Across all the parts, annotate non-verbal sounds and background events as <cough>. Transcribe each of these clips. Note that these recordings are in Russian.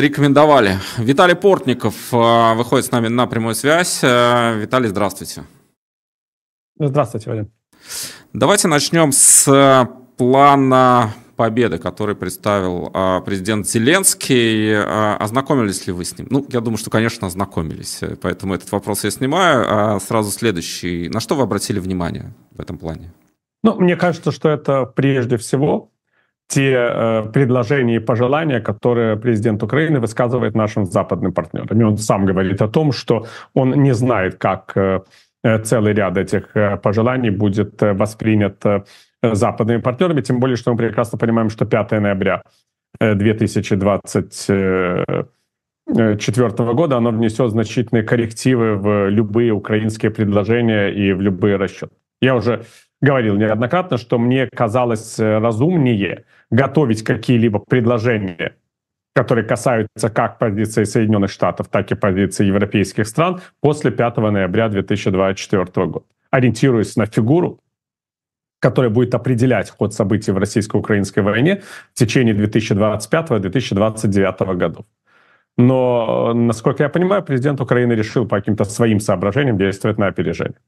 рекомендовали. Виталий Портников э, выходит с нами на прямую связь. Э, Виталий, здравствуйте. Здравствуйте, Вадим. Давайте начнем с э, плана победы, который представил президент Зеленский. ознакомились ли вы с ним? Ну, я думаю, что, конечно, ознакомились. Поэтому этот вопрос я снимаю. А сразу следующий. На что вы обратили внимание в этом плане? Ну, мне кажется, что это прежде всего те э, предложения и пожелания, которые президент Украины высказывает нашим западным партнерам. И он сам говорит о том, что он не знает, как э, э целый ряд этих э, пожеланий будет э, воспринят э, западными партнерами, тем более, что мы прекрасно понимаем, что 5 ноября 2024 э, э, года оно внесет значительные коррективы в любые украинские предложения и в любые расчеты. Я уже говорил неоднократно, что мне казалось э, разумнее готовить какие-либо предложения которые касаются как позиции Соединенных Штатов, так и позиции европейских стран после 5 ноября 2024 года, ориентируясь на фигуру, которая будет определять ход событий в российско-украинской войне в течение 2025-2029 годов. Но, насколько я понимаю, президент Украины решил по каким-то своим соображениям действовать на опережение.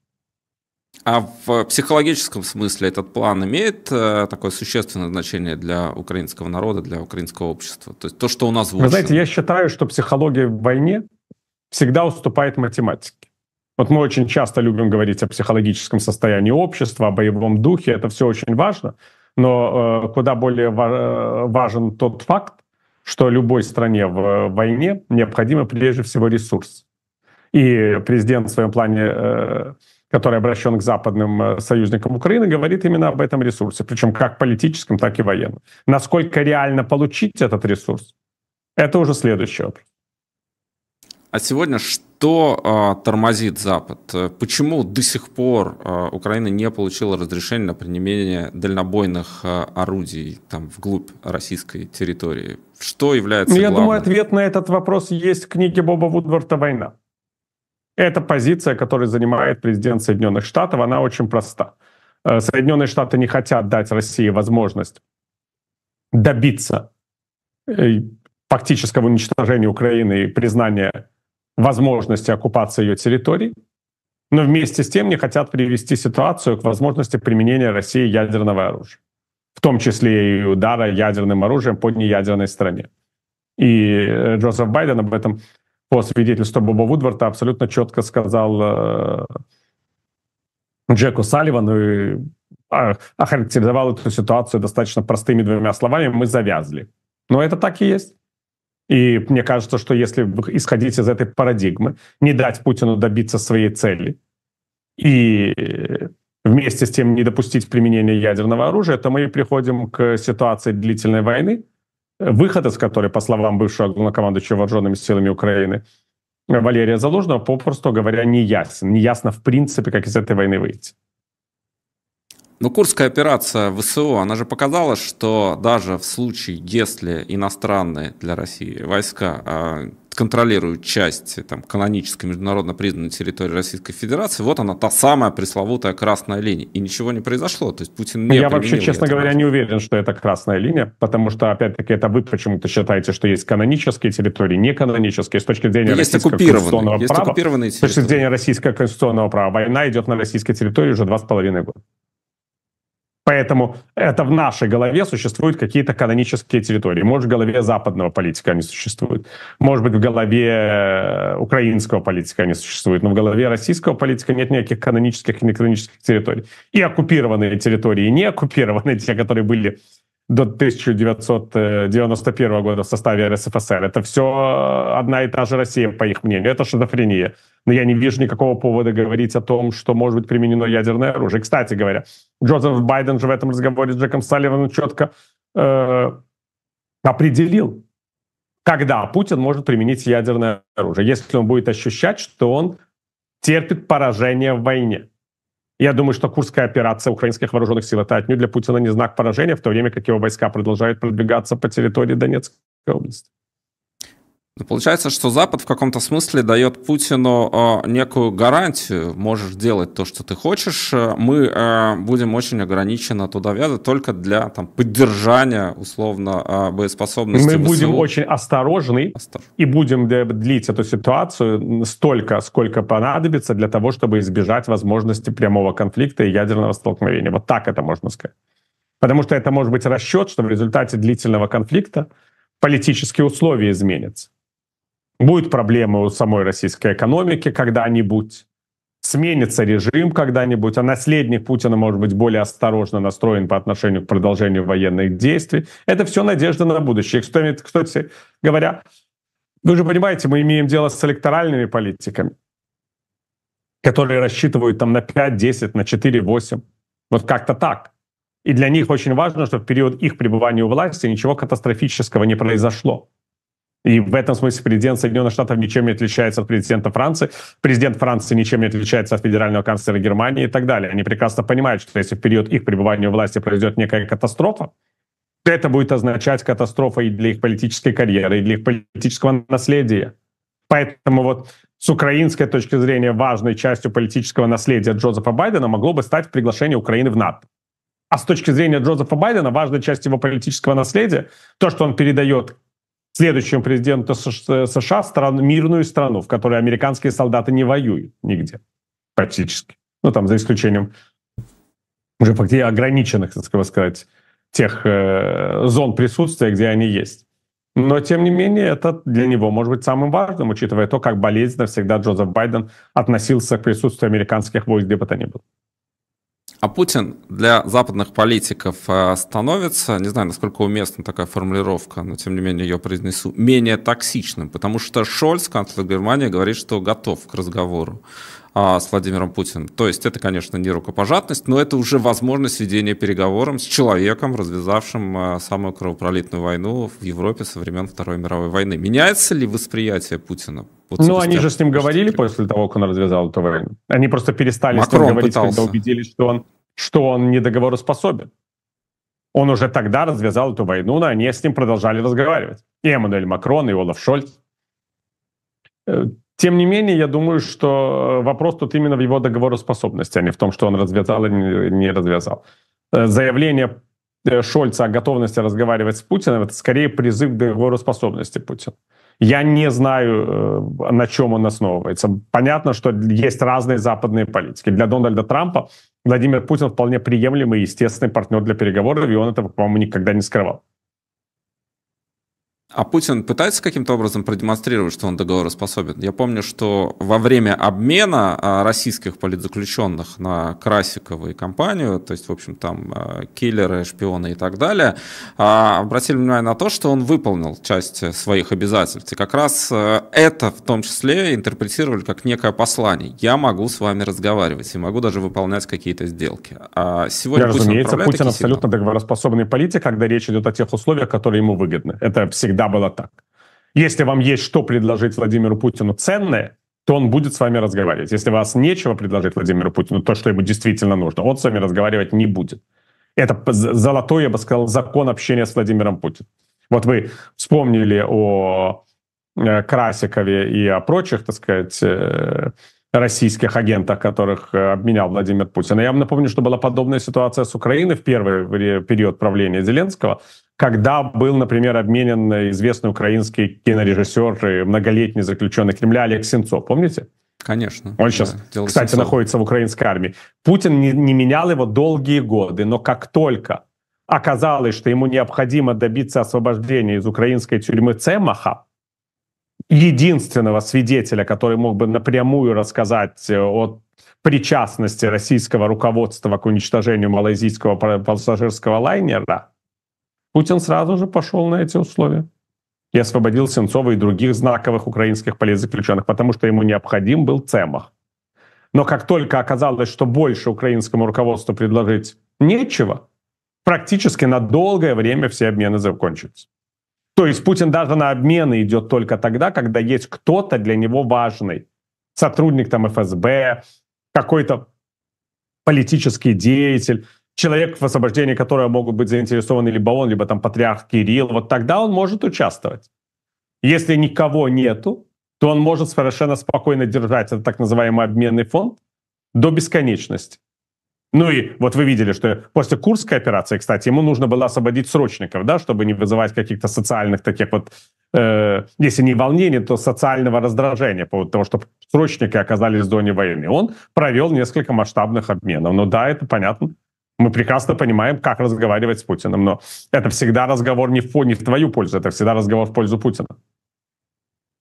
А в психологическом смысле этот план имеет э, такое существенное значение для украинского народа, для украинского общества? То есть то, что у нас в Вы знаете, я считаю, что психология в войне всегда уступает математике. Вот мы очень часто любим говорить о психологическом состоянии общества, о боевом духе, это все очень важно, но э, куда более ва- э, важен тот факт, что любой стране в э, войне необходимо прежде всего ресурс. И президент в своем плане э, который обращен к западным э, союзникам Украины, говорит именно об этом ресурсе, причем как политическом, так и военном. Насколько реально получить этот ресурс, это уже следующий вопрос. А сегодня что э, тормозит Запад? Э, почему до сих пор э, Украина не получила разрешение на применение дальнобойных э, орудий там вглубь российской территории? Что является? Ну, я главным? думаю, ответ на этот вопрос есть в книге Боба Вудворта "Война". Эта позиция, которую занимает президент Соединенных Штатов, она очень проста. Э, Соединенные Штаты не хотят дать России возможность добиться э, фактического уничтожения Украины и признания возможности оккупации ее территорий, но вместе с тем не хотят привести ситуацию к возможности применения России ядерного оружия, в том числе и удара ядерным оружием по неядерной стране. И э, Джозеф Байден об этом по свидетельству Боба Вудварда абсолютно четко сказал э, Джеку Салливану и а, охарактеризовал эту ситуацию достаточно простыми двумя словами «мы завязли». Но это так и есть. И мне кажется, что если исходить из этой парадигмы, не дать Путину добиться своей цели и вместе с тем не допустить применения ядерного оружия, то мы приходим к ситуации длительной войны – выход из которой, по словам бывшего главнокомандующего вооруженными силами Украины, Валерия Залужного, попросту говоря, не ясен. Не ясно, в принципе, как из этой войны выйти. Но ну, курская операция ВСО, она же показала, что даже в случае, если иностранные для России войска а, контролируют часть там, канонической международно признанной территории Российской Федерации, вот она та самая пресловутая красная линия. И ничего не произошло. То есть Путин не Я вообще, честно говоря, раз. не уверен, что это красная линия, потому что, опять-таки, это вы почему-то считаете, что есть канонические территории, не канонические, с точки зрения есть российского конституционного есть права. С точки зрения российского конституционного права. Война идет на российской территории уже два с половиной года. Поэтому это в нашей голове существуют какие-то канонические территории. Может, в голове западного политика они существуют. Может быть, в голове э, украинского политика они существуют. Но в голове российского политика нет никаких канонических и неканонических территорий. И оккупированные территории, и не оккупированные, <laughs> те, которые были до 1991 э, года в составе РСФСР. Это все э, одна и та же Россия, по их мнению. Это шизофрения. Но я не вижу никакого повода говорить о том, что может быть применено ядерное оружие. Кстати говоря, Джозеф Байден же в этом разговоре с Джеком Салливаном четко э, определил, когда Путин может применить ядерное оружие, если он будет ощущать, что он терпит поражение в войне. Я думаю, что Курская операция украинских вооруженных сил это отнюдь для Путина не знак поражения, в то время как его войска продолжают продвигаться по территории Донецкой области. Ну, получается, что Запад в каком-то смысле дает Путину э, некую гарантию, можешь делать то, что ты хочешь, э, мы э, будем очень ограниченно туда вязать только для там, поддержания, условно, боеспособности. Мы ВСУ. будем очень осторожны Остор... и будем длить эту ситуацию столько, сколько понадобится для того, чтобы избежать возможности прямого конфликта и ядерного столкновения. Вот так это можно сказать. Потому что это может быть расчет, что в результате длительного конфликта политические условия изменятся. Будет проблема у самой российской экономики когда-нибудь. Сменится режим когда-нибудь, а наследник Путина может быть более осторожно настроен по отношению к продолжению военных действий. Это все надежда на будущее. Кстати, кстати говоря, вы же понимаете, мы имеем дело с электоральными политиками, которые рассчитывают там на 5, 10, на 4, 8. Вот как-то так. И для них очень важно, что в период их пребывания у власти ничего катастрофического не произошло. И в этом смысле президент Соединенных Штатов ничем не отличается от президента Франции. Президент Франции ничем не отличается от федерального канцлера Германии и так далее. Они прекрасно понимают, что если в период их пребывания у власти произойдет некая катастрофа, то это будет означать катастрофа и для их политической карьеры, и для их политического наследия. Поэтому вот с украинской точки зрения важной частью политического наследия Джозефа Байдена могло бы стать приглашение Украины в НАТО. А с точки зрения Джозефа Байдена важная часть его политического наследия, то, что он передает следующим президентом э, США страну, мирную страну, в которой американские солдаты не воюют нигде практически. Ну, там, за исключением уже фактически ограниченных, так сказать, тех э, зон присутствия, где они есть. Но, тем не менее, это для него может быть самым важным, учитывая то, как болезненно всегда Джозеф Байден относился к присутствию американских войск, где бы то ни было. А Путин для западных политиков э, становится, не знаю, насколько уместна такая формулировка, но тем не менее ее произнесу, менее токсичным, потому что Шольц, канцлер Германии, говорит, что готов к разговору а, с Владимиром Путиным. То есть это, конечно, не рукопожатность, но это уже возможность ведения переговоров с человеком, развязавшим а, самую кровопролитную войну в Европе со времен Второй мировой войны. Меняется ли восприятие Путина? Вот, ну, они же с ним говорили переговоры. после того, как он развязал эту войну. Они просто перестали Макрон с ним говорить, пытался. когда убедились, что он, что он не договороспособен. Он уже тогда развязал эту войну, но они с ним продолжали разговаривать. И Эммануэль Макрон, и Олаф Шольц э, тем не менее, я думаю, что э, вопрос тут именно в его договороспособности, а не в том, что он развязал или не развязал. Э, заявление э, Шольца о готовности разговаривать с Путиным, это скорее призыв к договороспособности Путина. Я не знаю, на чем он основывается. Понятно, что есть разные западные политики. Для Дональда Трампа Владимир Путин вполне приемлемый и естественный партнер для переговоров, и он этого, по-моему, никогда не скрывал. А Путин пытается каким-то образом продемонстрировать, что он договороспособен? Я помню, что во время обмена а, российских политзаключенных на Красикова и компанию, то есть, в общем, там а, киллеры, шпионы и так далее, а, обратили внимание на то, что он выполнил часть своих обязательств. И как раз это в том числе интерпретировали как некое послание. Я могу с вами разговаривать и могу даже выполнять какие-то сделки. А сегодня Я Путин разумеется, Путин абсолютно договороспособный политик, когда речь идет о тех условиях, которые ему выгодны. Это всегда всегда было так. Если вам есть что предложить Владимиру Путину ценное, то он будет с вами разговаривать. Если вас нечего предложить Владимиру Путину, то, что ему действительно нужно, он с вами разговаривать не будет. Это золотой, я бы сказал, закон общения с Владимиром Путиным. Вот вы вспомнили о э, Красикове и о прочих, так сказать, э, российских агентах, которых э, обменял Владимир Путин. я вам напомню, что была подобная ситуация с Украиной в первый период правления Зеленского, когда был, например, обменен известный украинский кинорежиссер и многолетний заключенный Кремля Олег Сенцов, помните? Конечно. Он сейчас, да, кстати, Сенцов. находится в украинской армии. Путин не, не менял его долгие годы, но как только оказалось, что ему необходимо добиться освобождения из украинской тюрьмы Цемаха, единственного свидетеля, который мог бы напрямую рассказать э, о причастности российского руководства к уничтожению малайзийского пассажирского лайнера, Путин сразу же пошел на эти условия и освободил Сенцова и других знаковых украинских политзаключенных, потому что ему необходим был Цемах. Но как только оказалось, что больше украинскому руководству предложить нечего, практически на долгое время все обмены закончатся. То есть Путин даже на обмены идет только тогда, когда есть кто-то для него важный. Сотрудник там ФСБ, какой-то политический деятель, человек в освобождении которого могут быть заинтересованы либо он, либо там патриарх Кирилл, вот тогда он может участвовать. Если никого нету, то он может совершенно спокойно держать этот так называемый обменный фонд до бесконечности. Ну и вот вы видели, что после Курской операции, кстати, ему нужно было освободить срочников, да, чтобы не вызывать каких-то социальных таких вот, э, если не волнений, то социального раздражения по поводу того, чтобы срочники оказались в зоне войны. Он провел несколько масштабных обменов. Ну да, это понятно, мы прекрасно понимаем, как разговаривать с Путиным, но это всегда разговор не в, не в твою пользу, это всегда разговор в пользу Путина.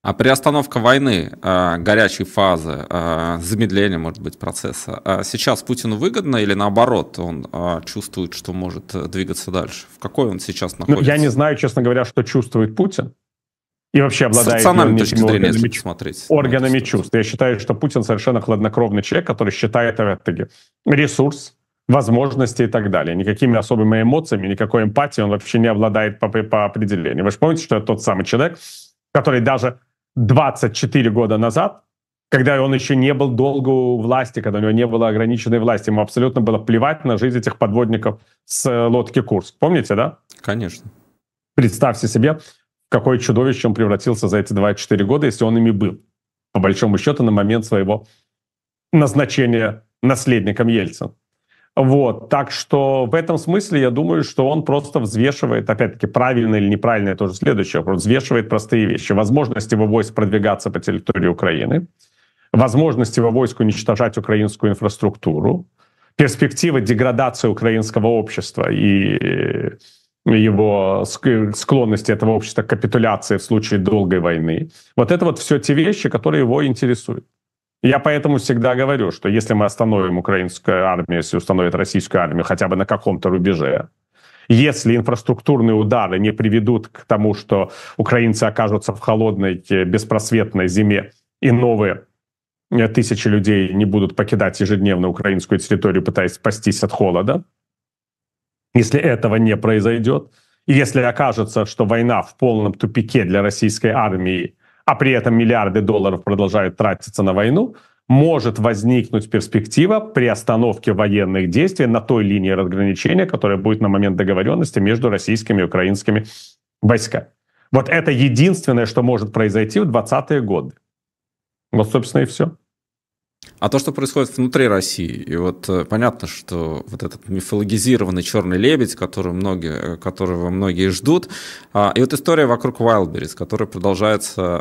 А приостановка войны, а, горячей фазы, а, замедление, может быть, процесса, а сейчас Путину выгодно или наоборот, он чувствует, что может двигаться дальше? В какой он сейчас ну, находится? Ну, я не знаю, честно говоря, что чувствует Путин. И вообще обладает ну, точки зрения, органами, смотреть, органами чувств. Я считаю, что Путин совершенно хладнокровный человек, который считает, опять-таки, ресурс, возможности и так далее. Никакими особыми эмоциями, никакой эмпатией он вообще не обладает по, по определению. Вы же помните, что это тот самый человек, который даже 24 года назад, когда он еще не был долго у власти, когда у него не было ограниченной власти, ему абсолютно было плевать на жизнь этих подводников с э, лодки «Курс». Помните, да? Конечно. Представьте себе, какое чудовище он превратился за эти 24 года, если он ими был, по большому счету, на момент своего назначения наследником Ельцина. Вот, так что в этом смысле я думаю, что он просто взвешивает, опять-таки, правильно или неправильно, это уже следующее, вопрос, взвешивает простые вещи. возможность его войск продвигаться по территории Украины, возможность его войск уничтожать украинскую инфраструктуру, перспектива деградации украинского общества и э, его склонности этого общества к капитуляции в случае долгой войны. Вот это вот все те вещи, которые его интересуют. Я поэтому всегда говорю, что если мы остановим украинскую армию, если установит российскую армию хотя бы на каком-то рубеже, если инфраструктурные удары не приведут к тому, что украинцы окажутся в холодной, э, беспросветной зиме, и новые э, тысячи людей не будут покидать ежедневно украинскую территорию, пытаясь спастись от холода, если этого не произойдет, и если окажется, что война в полном тупике для российской армии – а при этом миллиарды долларов продолжают тратиться на войну, может возникнуть перспектива при остановке военных действий на той линии разграничения, которая будет на момент договоренности между российскими и украинскими войсками. Вот это единственное, что может произойти в 20-е годы. Вот, собственно, и все. А то, что происходит внутри России, и вот э, понятно, что вот этот мифологизированный черный лебедь, который многие, э, которого многие ждут, а, и вот история вокруг Wildberries, которая продолжается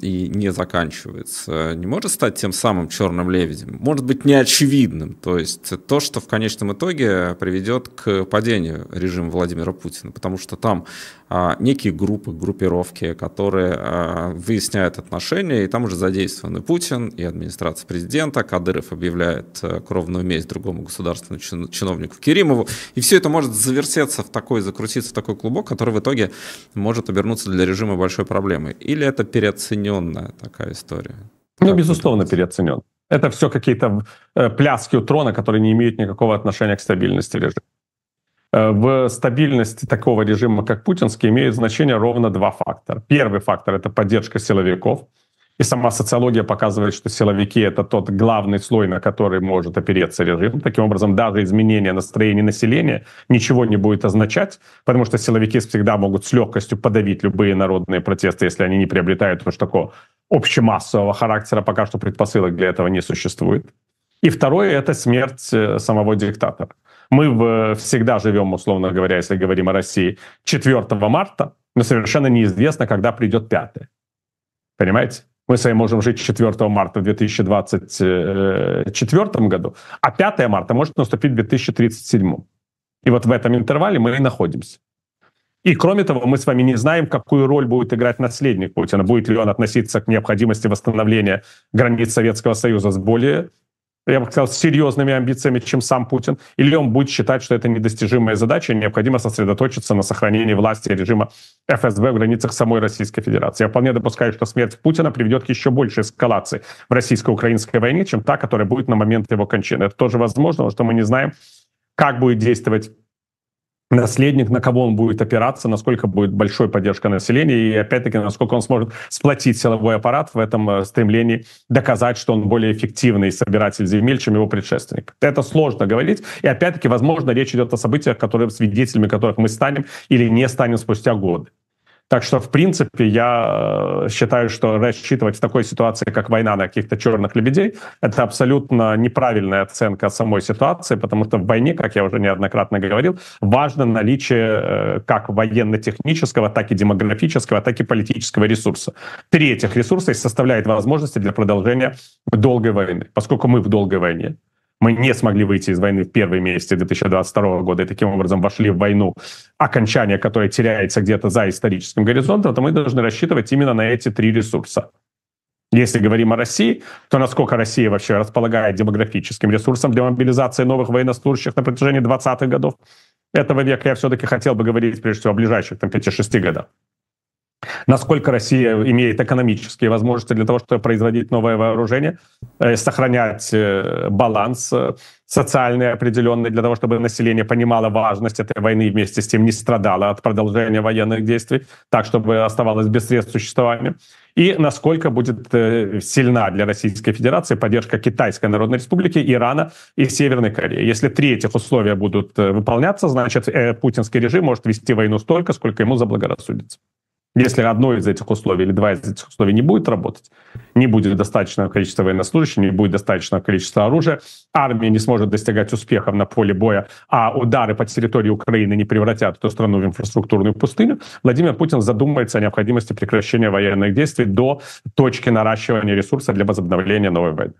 и не заканчивается, не может стать тем самым черным лебедем, может быть неочевидным, то есть то, что в конечном итоге приведет к падению режима Владимира Путина, потому что там а, некие группы, группировки, которые а, выясняют отношения, и там уже задействованы Путин и администрация президента, Кадыров объявляет э, кровную месть другому государственному чиновнику Керимову, и все это может завертеться в такой, закрутиться в такой клубок, который в итоге может обернуться для режима большой проблемой. Или это переоцененная такая история? Ну, как безусловно, переоценен. Это все какие-то э, пляски у трона, которые не имеют никакого отношения к стабильности режима. Э, в стабильности такого режима, как путинский, имеют значение ровно два фактора. Первый фактор — это поддержка силовиков. И сама социология показывает, что силовики — это тот главный слой, на который может опереться режим. Таким образом, даже изменение настроения населения ничего не будет означать, потому что силовики всегда могут с легкостью подавить любые народные протесты, если они не приобретают уж такого общемассового характера. Пока что предпосылок для этого не существует. И второе — это смерть э, самого диктатора. Мы в, всегда живем, условно говоря, если говорим о России, 4 марта, но совершенно неизвестно, когда придет 5. Понимаете? Мы с вами можем жить 4 марта в 2024 э, году, а 5 марта может наступить в 2037. И вот в этом интервале мы и находимся. И кроме того, мы с вами не знаем, какую роль будет играть наследник Путина. Будет ли он относиться к необходимости восстановления границ Советского Союза с более я бы сказал, с серьезными амбициями, чем сам Путин, или он будет считать, что это недостижимая задача, и необходимо сосредоточиться на сохранении власти режима ФСБ в границах самой Российской Федерации. Я вполне допускаю, что смерть Путина приведет к еще большей эскалации в российско-украинской войне, чем та, которая будет на момент его кончины. Это тоже возможно, потому что мы не знаем, как будет действовать наследник, на кого он будет опираться, насколько будет большой поддержка населения и, опять-таки, насколько он сможет сплотить силовой аппарат в этом э, стремлении доказать, что он более эффективный собиратель земель, чем его предшественник. Это сложно говорить, и, опять-таки, возможно, речь идет о событиях, которые свидетелями которых мы станем или не станем спустя годы. Так что, в принципе, я э, считаю, что рассчитывать в такой ситуации, как война на каких-то черных лебедей, это абсолютно неправильная оценка самой ситуации, потому что в войне, как я уже неоднократно говорил, важно наличие э, как военно-технического, так и демографического, так и политического ресурса. Три этих ресурса составляет возможности для продолжения долгой войны, поскольку мы в долгой войне. Мы не смогли выйти из войны в первые месяцы 2022 года и таким образом вошли в войну, окончание которой теряется где-то за историческим горизонтом, то мы должны рассчитывать именно на эти три ресурса. Если говорим о России, то насколько Россия вообще располагает демографическим ресурсом для мобилизации новых военнослужащих на протяжении 20-х годов этого века, я все-таки хотел бы говорить прежде всего о ближайших там, 5-6 годах насколько Россия имеет экономические возможности для того, чтобы производить новое вооружение, э, сохранять э, баланс э, социальный определенный для того, чтобы население понимало важность этой войны и вместе с тем не страдало от продолжения военных действий, так, чтобы оставалось без средств существования. И насколько будет сильна для Российской Федерации поддержка Китайской Народной Республики, Ирана и Северной Кореи. Если три этих условия будут выполняться, значит, путинский режим может вести войну столько, сколько ему заблагорассудится. Если одно из этих условий или два из этих условий не будет работать, не будет достаточного количества военнослужащих, не будет достаточного количества оружия, армия не сможет достигать успехов на поле боя, а удары по территории Украины не превратят эту страну в инфраструктурную пустыню, Владимир Путин задумается о необходимости прекращения военных действий до точки наращивания ресурса для возобновления новой войны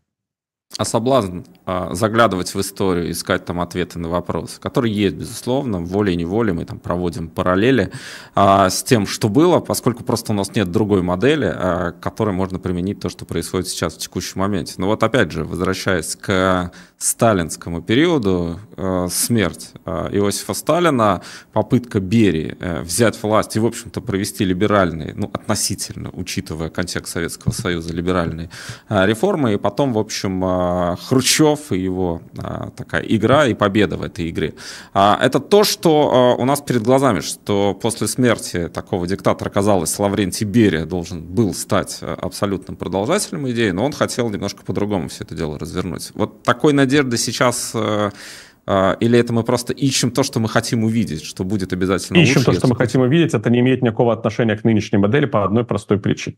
а соблазн а, заглядывать в историю, искать там ответы на вопросы, которые есть, безусловно, волей-неволей мы там проводим параллели а, с тем, что было, поскольку просто у нас нет другой модели, а, которой можно применить то, что происходит сейчас в текущем моменте. Но вот опять же, возвращаясь к сталинскому периоду, а, смерть а, Иосифа Сталина, попытка Берии а, взять власть и, в общем-то, провести либеральные, ну, относительно, учитывая контекст Советского Союза, либеральные а, реформы, и потом, в общем, а, Э, Хрущев и его э, такая игра и победа в этой игре. А, это то, что э, у нас перед глазами, что после смерти такого диктатора казалось, Лаврентий Берия должен был стать абсолютным продолжателем идеи, но он хотел немножко по-другому все это дело развернуть. Вот такой надежды сейчас или это мы просто ищем то, что мы хотим увидеть, что будет обязательно ищем лучше? Ищем то, что мы хотим увидеть, это не имеет никакого отношения к нынешней модели по одной простой причине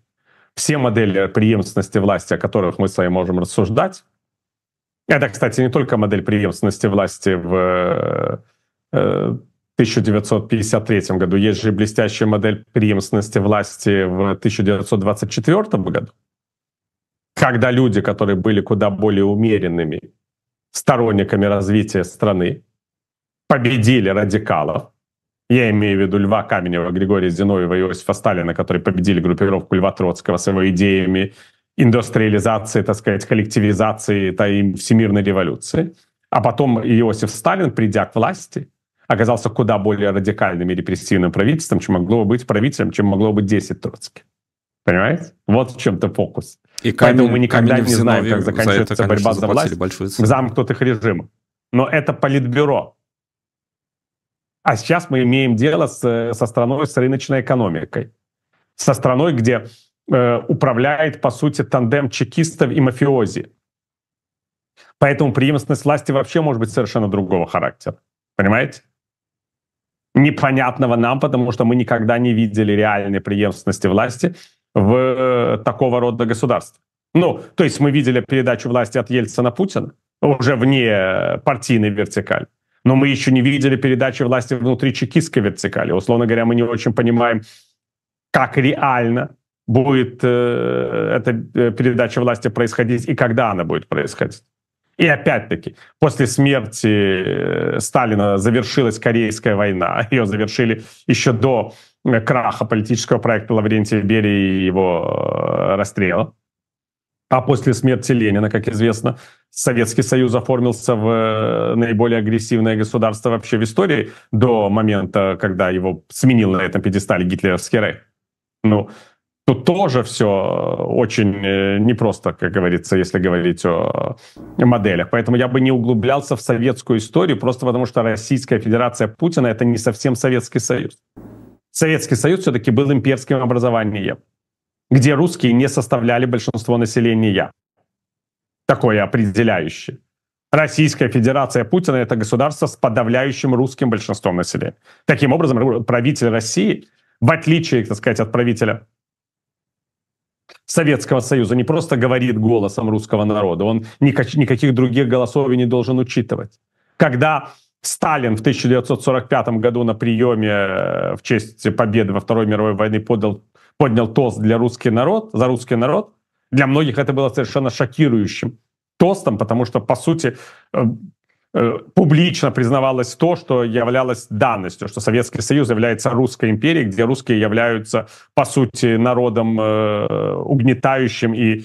все модели преемственности власти, о которых мы с вами можем рассуждать, это, кстати, не только модель преемственности власти в 1953 э, э, году, есть же блестящая модель преемственности власти в 1924 году, когда люди, которые были куда более умеренными сторонниками развития страны, победили радикалов, я имею в виду Льва Каменева, Григория Зиновьева и Иосифа Сталина, которые победили группировку Льва Троцкого с его идеями индустриализации, так сказать, коллективизации той всемирной революции. А потом Иосиф Сталин, придя к власти, оказался куда более радикальным и репрессивным правительством, чем могло быть правителем, чем могло быть 10 Троцких. Понимаете? Вот в чем-то фокус. И камень, Поэтому мы никогда не знаем, как заканчивается за это, конечно, борьба за власть в замкнутых режимах. Но это политбюро. А сейчас мы имеем дело с, со страной с рыночной экономикой. Со страной, где э, управляет, по сути, тандем чекистов и мафиози. Поэтому преемственность власти вообще может быть совершенно другого характера. Понимаете? Непонятного нам, потому что мы никогда не видели реальной преемственности власти в э, такого рода государстве. Ну, то есть мы видели передачу власти от Ельцина Путина уже вне э, партийной вертикали но мы еще не видели передачи власти внутри чекистской вертикали. Условно говоря, мы не очень понимаем, как реально будет э, эта э, передача власти происходить и когда она будет происходить. И опять-таки, после смерти э, Сталина завершилась Корейская война. <laughs> Ее завершили еще до э, краха политического проекта Лаврентия Берии и его расстрела. А после смерти Ленина, как известно, Советский Союз оформился в э, наиболее агрессивное государство вообще в истории до момента, когда его сменил на этом пьедестале гитлеровский рейх. Ну, тут тоже все э, очень э, непросто, как говорится, если говорить о моделях. Поэтому я бы не углублялся в советскую историю, просто потому что Российская Федерация Путина — это не совсем Советский Союз. Советский Союз все-таки был имперским образованием где русские не составляли большинство населения. Такое определяющее. Российская Федерация Путина — это государство с подавляющим русским большинством населения. Таким образом, правитель России, в отличие, так сказать, от правителя Советского Союза, не просто говорит голосом русского народа, он никак, никаких других голосов и не должен учитывать. Когда Сталин в 1945 году на приеме э, в честь победы во Второй мировой войны подал поднял тост для русский народ, за русский народ. Для многих это было совершенно шокирующим тостом, потому что, по сути, э, э, публично признавалось то, что являлось данностью, что Советский Союз является русской империей, где русские являются, по сути, народом э, угнетающим и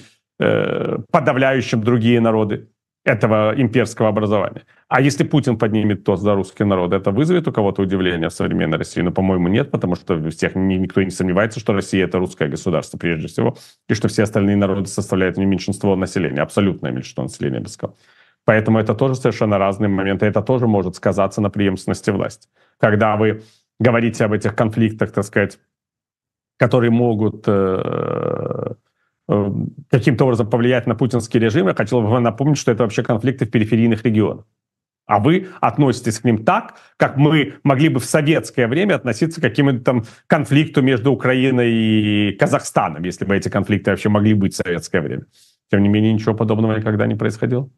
подавляющим другие народы этого имперского образования. А если Путин поднимет тот за русский народ, это вызовет у кого-то удивление в современной России? Ну, по-моему, нет, потому что всех никто не сомневается, что Россия — это русское государство прежде всего, и что все остальные народы составляют не меньшинство населения, абсолютное меньшинство населения, я бы сказал. Поэтому это тоже совершенно разные моменты, это тоже может сказаться на преемственности власти. Когда вы говорите об этих конфликтах, так сказать, которые могут э -э Э, каким-то образом повлиять на путинский режим, я хотел бы вам напомнить, что это вообще конфликты в периферийных регионах. А вы относитесь к ним так, как мы могли бы в советское время относиться к каким-то там конфликту между Украиной и Казахстаном, если бы эти конфликты вообще могли быть в советское время. Тем не менее, ничего подобного никогда не происходило.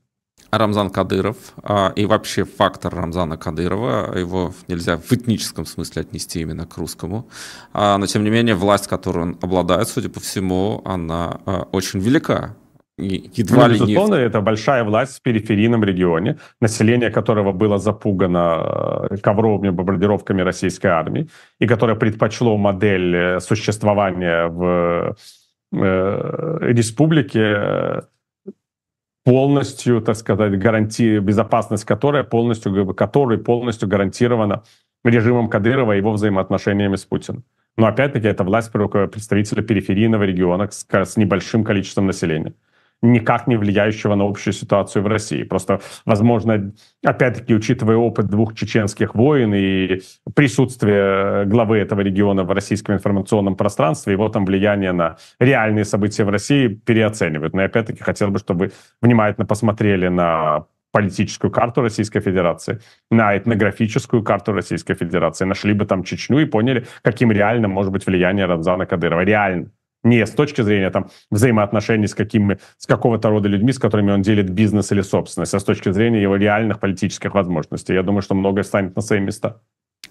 Рамзан Кадыров а, и вообще фактор Рамзана Кадырова, его нельзя в этническом смысле отнести именно к русскому, а, но тем не менее власть, которую он обладает, судя по всему, она а, очень велика. И едва ну, ли безусловно, не... это большая власть в периферийном регионе, население которого было запугано э, ковровыми бомбардировками российской армии, и которое предпочло модель э, существования в э, республике э, полностью, так сказать, гаранти безопасность которой полностью, которой полностью гарантирована режимом Кадырова и его взаимоотношениями с Путиным. Но опять-таки это власть представителя периферийного региона с, с небольшим количеством населения никак не влияющего на общую ситуацию в России. Просто, возможно, опять-таки, учитывая опыт двух чеченских войн и присутствие э, главы этого региона в российском информационном пространстве, его там влияние на реальные события в России переоценивают. Но опять-таки, хотел бы, чтобы вы внимательно посмотрели на политическую карту Российской Федерации, на этнографическую карту Российской Федерации, нашли бы там Чечню и поняли, каким реально может быть влияние Рамзана Кадырова. Реально. Не с точки зрения там, взаимоотношений с, какими, с какого-то рода людьми, с которыми он делит бизнес или собственность, а с точки зрения его реальных политических возможностей. Я думаю, что многое станет на свои места.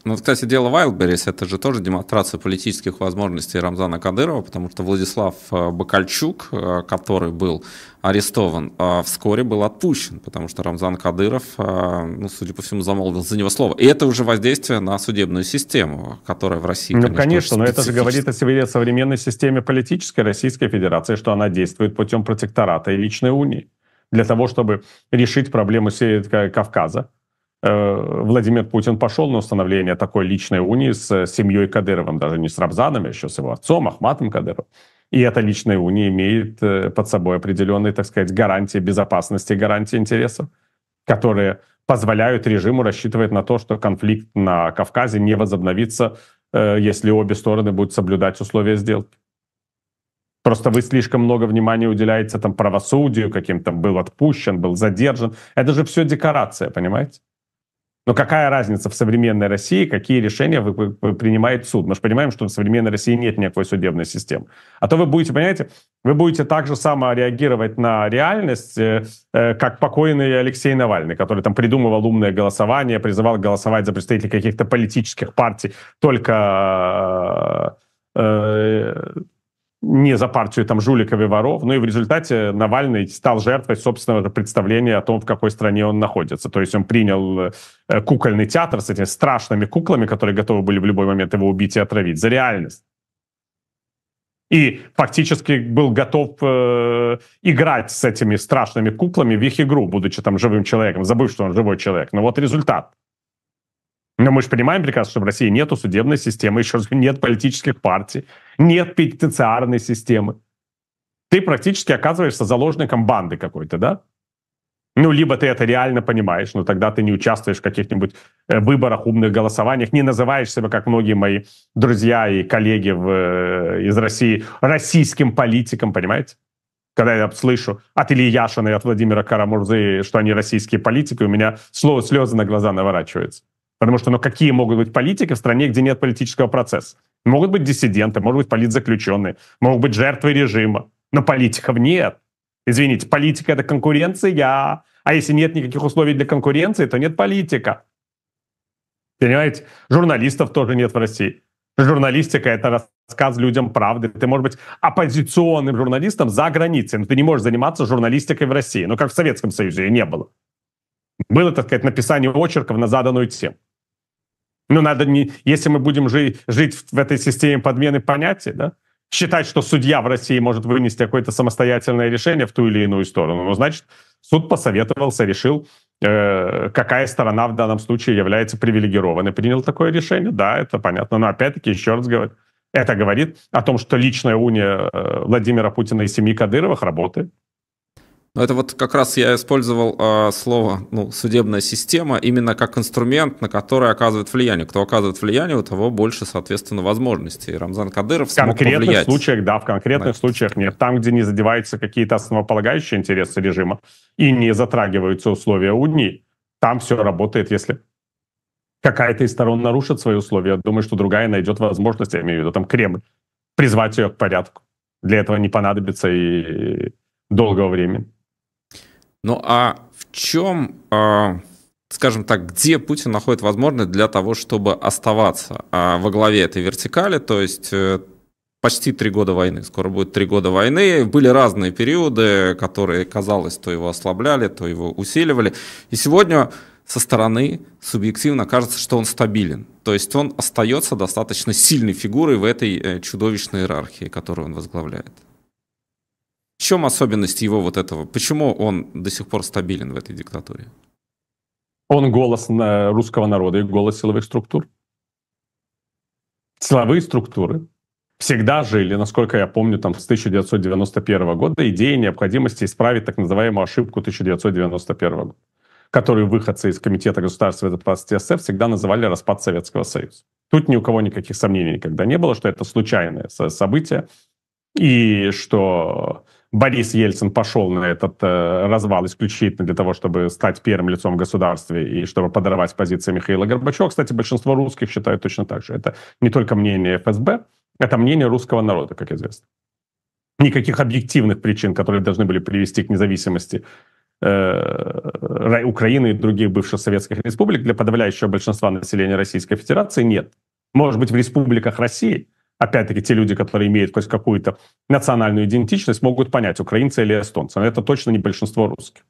Ну, кстати, дело Wildberries, это же тоже демонстрация политических возможностей Рамзана Кадырова, потому что Владислав э, Бакальчук, э, который был арестован, э, вскоре был отпущен, потому что Рамзан Кадыров, ну, судя по всему, замолвил за него слово. И это уже воздействие на судебную систему, которая в России... Ну, конечно, конечно но это же говорит о себе современной системе политической Российской Федерации, что она действует путем протектората и личной унии для того, чтобы решить проблему Северного Кавказа Э, Владимир Путин пошел на установление такой личной унии с э, семьей Кадыровым, даже не с Рабзаном, а еще с его отцом Ахматом Кадыровым. И эта личная уния имеет э, под собой определенные, так сказать, гарантии безопасности, гарантии интересов, которые позволяют режиму рассчитывать на то, что конфликт на Кавказе не возобновится, если обе стороны будут соблюдать условия сделки. Просто вы слишком много внимания уделяете там правосудию, каким-то был отпущен, был задержан. Это же все декорация, понимаете? Но какая разница в современной России, какие решения вы, принимает суд? Мы же понимаем, что в современной России нет никакой судебной системы. А то вы будете, понимаете, вы будете так же само реагировать на реальность, э, э, как покойный Алексей Навальный, который там придумывал умное голосование, призывал голосовать за представителей каких-то политических партий, только э, э, не за партию там жуликов и воров, ну и в результате Навальный стал жертвой собственного представления о том, в какой стране он находится. То есть он принял э, кукольный театр с этими страшными куклами, которые готовы были в любой момент его убить и отравить, за реальность. И фактически был готов э, играть с этими страшными куклами в их игру, будучи там живым человеком, забыв, что он живой человек. Но вот результат. Но мы же понимаем прекрасно, что в России нету судебной системы, <laughs> еще нет политических партий нет пенитенциарной системы. Ты практически оказываешься заложником банды какой-то, да? Ну, либо ты это реально понимаешь, но тогда ты не участвуешь в каких-нибудь э, выборах, умных голосованиях, не называешь себя, как многие мои друзья и коллеги в, э, из России, российским политиком, понимаете? Когда я слышу от Ильи Яшина и от Владимира Карамурзы, что они российские политики, у меня слово слезы на глаза наворачиваются, Потому что, ну, какие могут быть политики в стране, где нет политического процесса? Могут быть диссиденты, могут быть политзаключенные, могут быть жертвы режима. Но политиков нет. Извините, политика — это конкуренция. А если нет никаких условий для конкуренции, то нет политика. Понимаете? Журналистов тоже нет в России. Журналистика — это рассказ людям правды. Ты можешь быть оппозиционным журналистом за границей, но ты не можешь заниматься журналистикой в России. Ну, как в Советском Союзе не было. Было, так сказать, написание очерков на заданную тему. Ну, надо не... Если мы будем жи- жить в, этой системе подмены понятий, да, считать, что судья в России может вынести какое-то самостоятельное решение в ту или иную сторону, ну, значит, суд посоветовался, решил, э, какая сторона в данном случае является привилегированной. Принял такое решение, да, это понятно. Но опять-таки, еще раз говорю, это говорит о том, что личная уния э, Владимира Путина и семьи Кадыровых работает. Но это вот как раз я использовал э, слово ну, судебная система именно как инструмент, на который оказывает влияние. Кто оказывает влияние, у того больше, соответственно, возможностей. Рамзан Кадыров смог В конкретных повлиять. случаях, да, в конкретных да. случаях нет. Там, где не задеваются какие-то основополагающие интересы режима и не затрагиваются условия УДНИ, там все работает, если какая-то из сторон нарушит свои условия. Думаю, что другая найдет возможность, я имею в виду, там Кремль, призвать ее к порядку. Для этого не понадобится и долгого времени. Ну а в чем, а, скажем так, где Путин находит возможность для того, чтобы оставаться а, во главе этой вертикали, то есть э, почти три года войны, скоро будет три года войны. Были разные периоды, которые, казалось, то его ослабляли, то его усиливали. И сегодня со стороны субъективно кажется, что он стабилен. То есть он остается достаточно сильной фигурой в этой э, чудовищной иерархии, которую он возглавляет. В чем особенность его вот этого? Почему он до сих пор стабилен в этой диктатуре? Он голос э, русского народа и голос силовых структур. Силовые структуры всегда жили, насколько я помню, там с 1991 года идеей необходимости исправить так называемую ошибку 1991 года, которую выходцы из Комитета государственной безопасности СССР всегда называли распад Советского Союза. Тут ни у кого никаких сомнений никогда не было, что это случайное событие, и что Борис Ельцин пошел на этот э, развал исключительно для того, чтобы стать первым лицом государства и чтобы подорвать позиции Михаила Горбачева. Кстати, большинство русских считают точно так же. Это не только мнение ФСБ, это мнение русского народа, как известно. Никаких объективных причин, которые должны были привести к независимости э, Украины и других бывших советских республик для подавляющего большинства населения Российской Федерации нет. Может быть, в республиках России – опять-таки, те люди, которые имеют хоть какую-то национальную идентичность, могут понять, украинцы или эстонцы. Но это точно не большинство русских.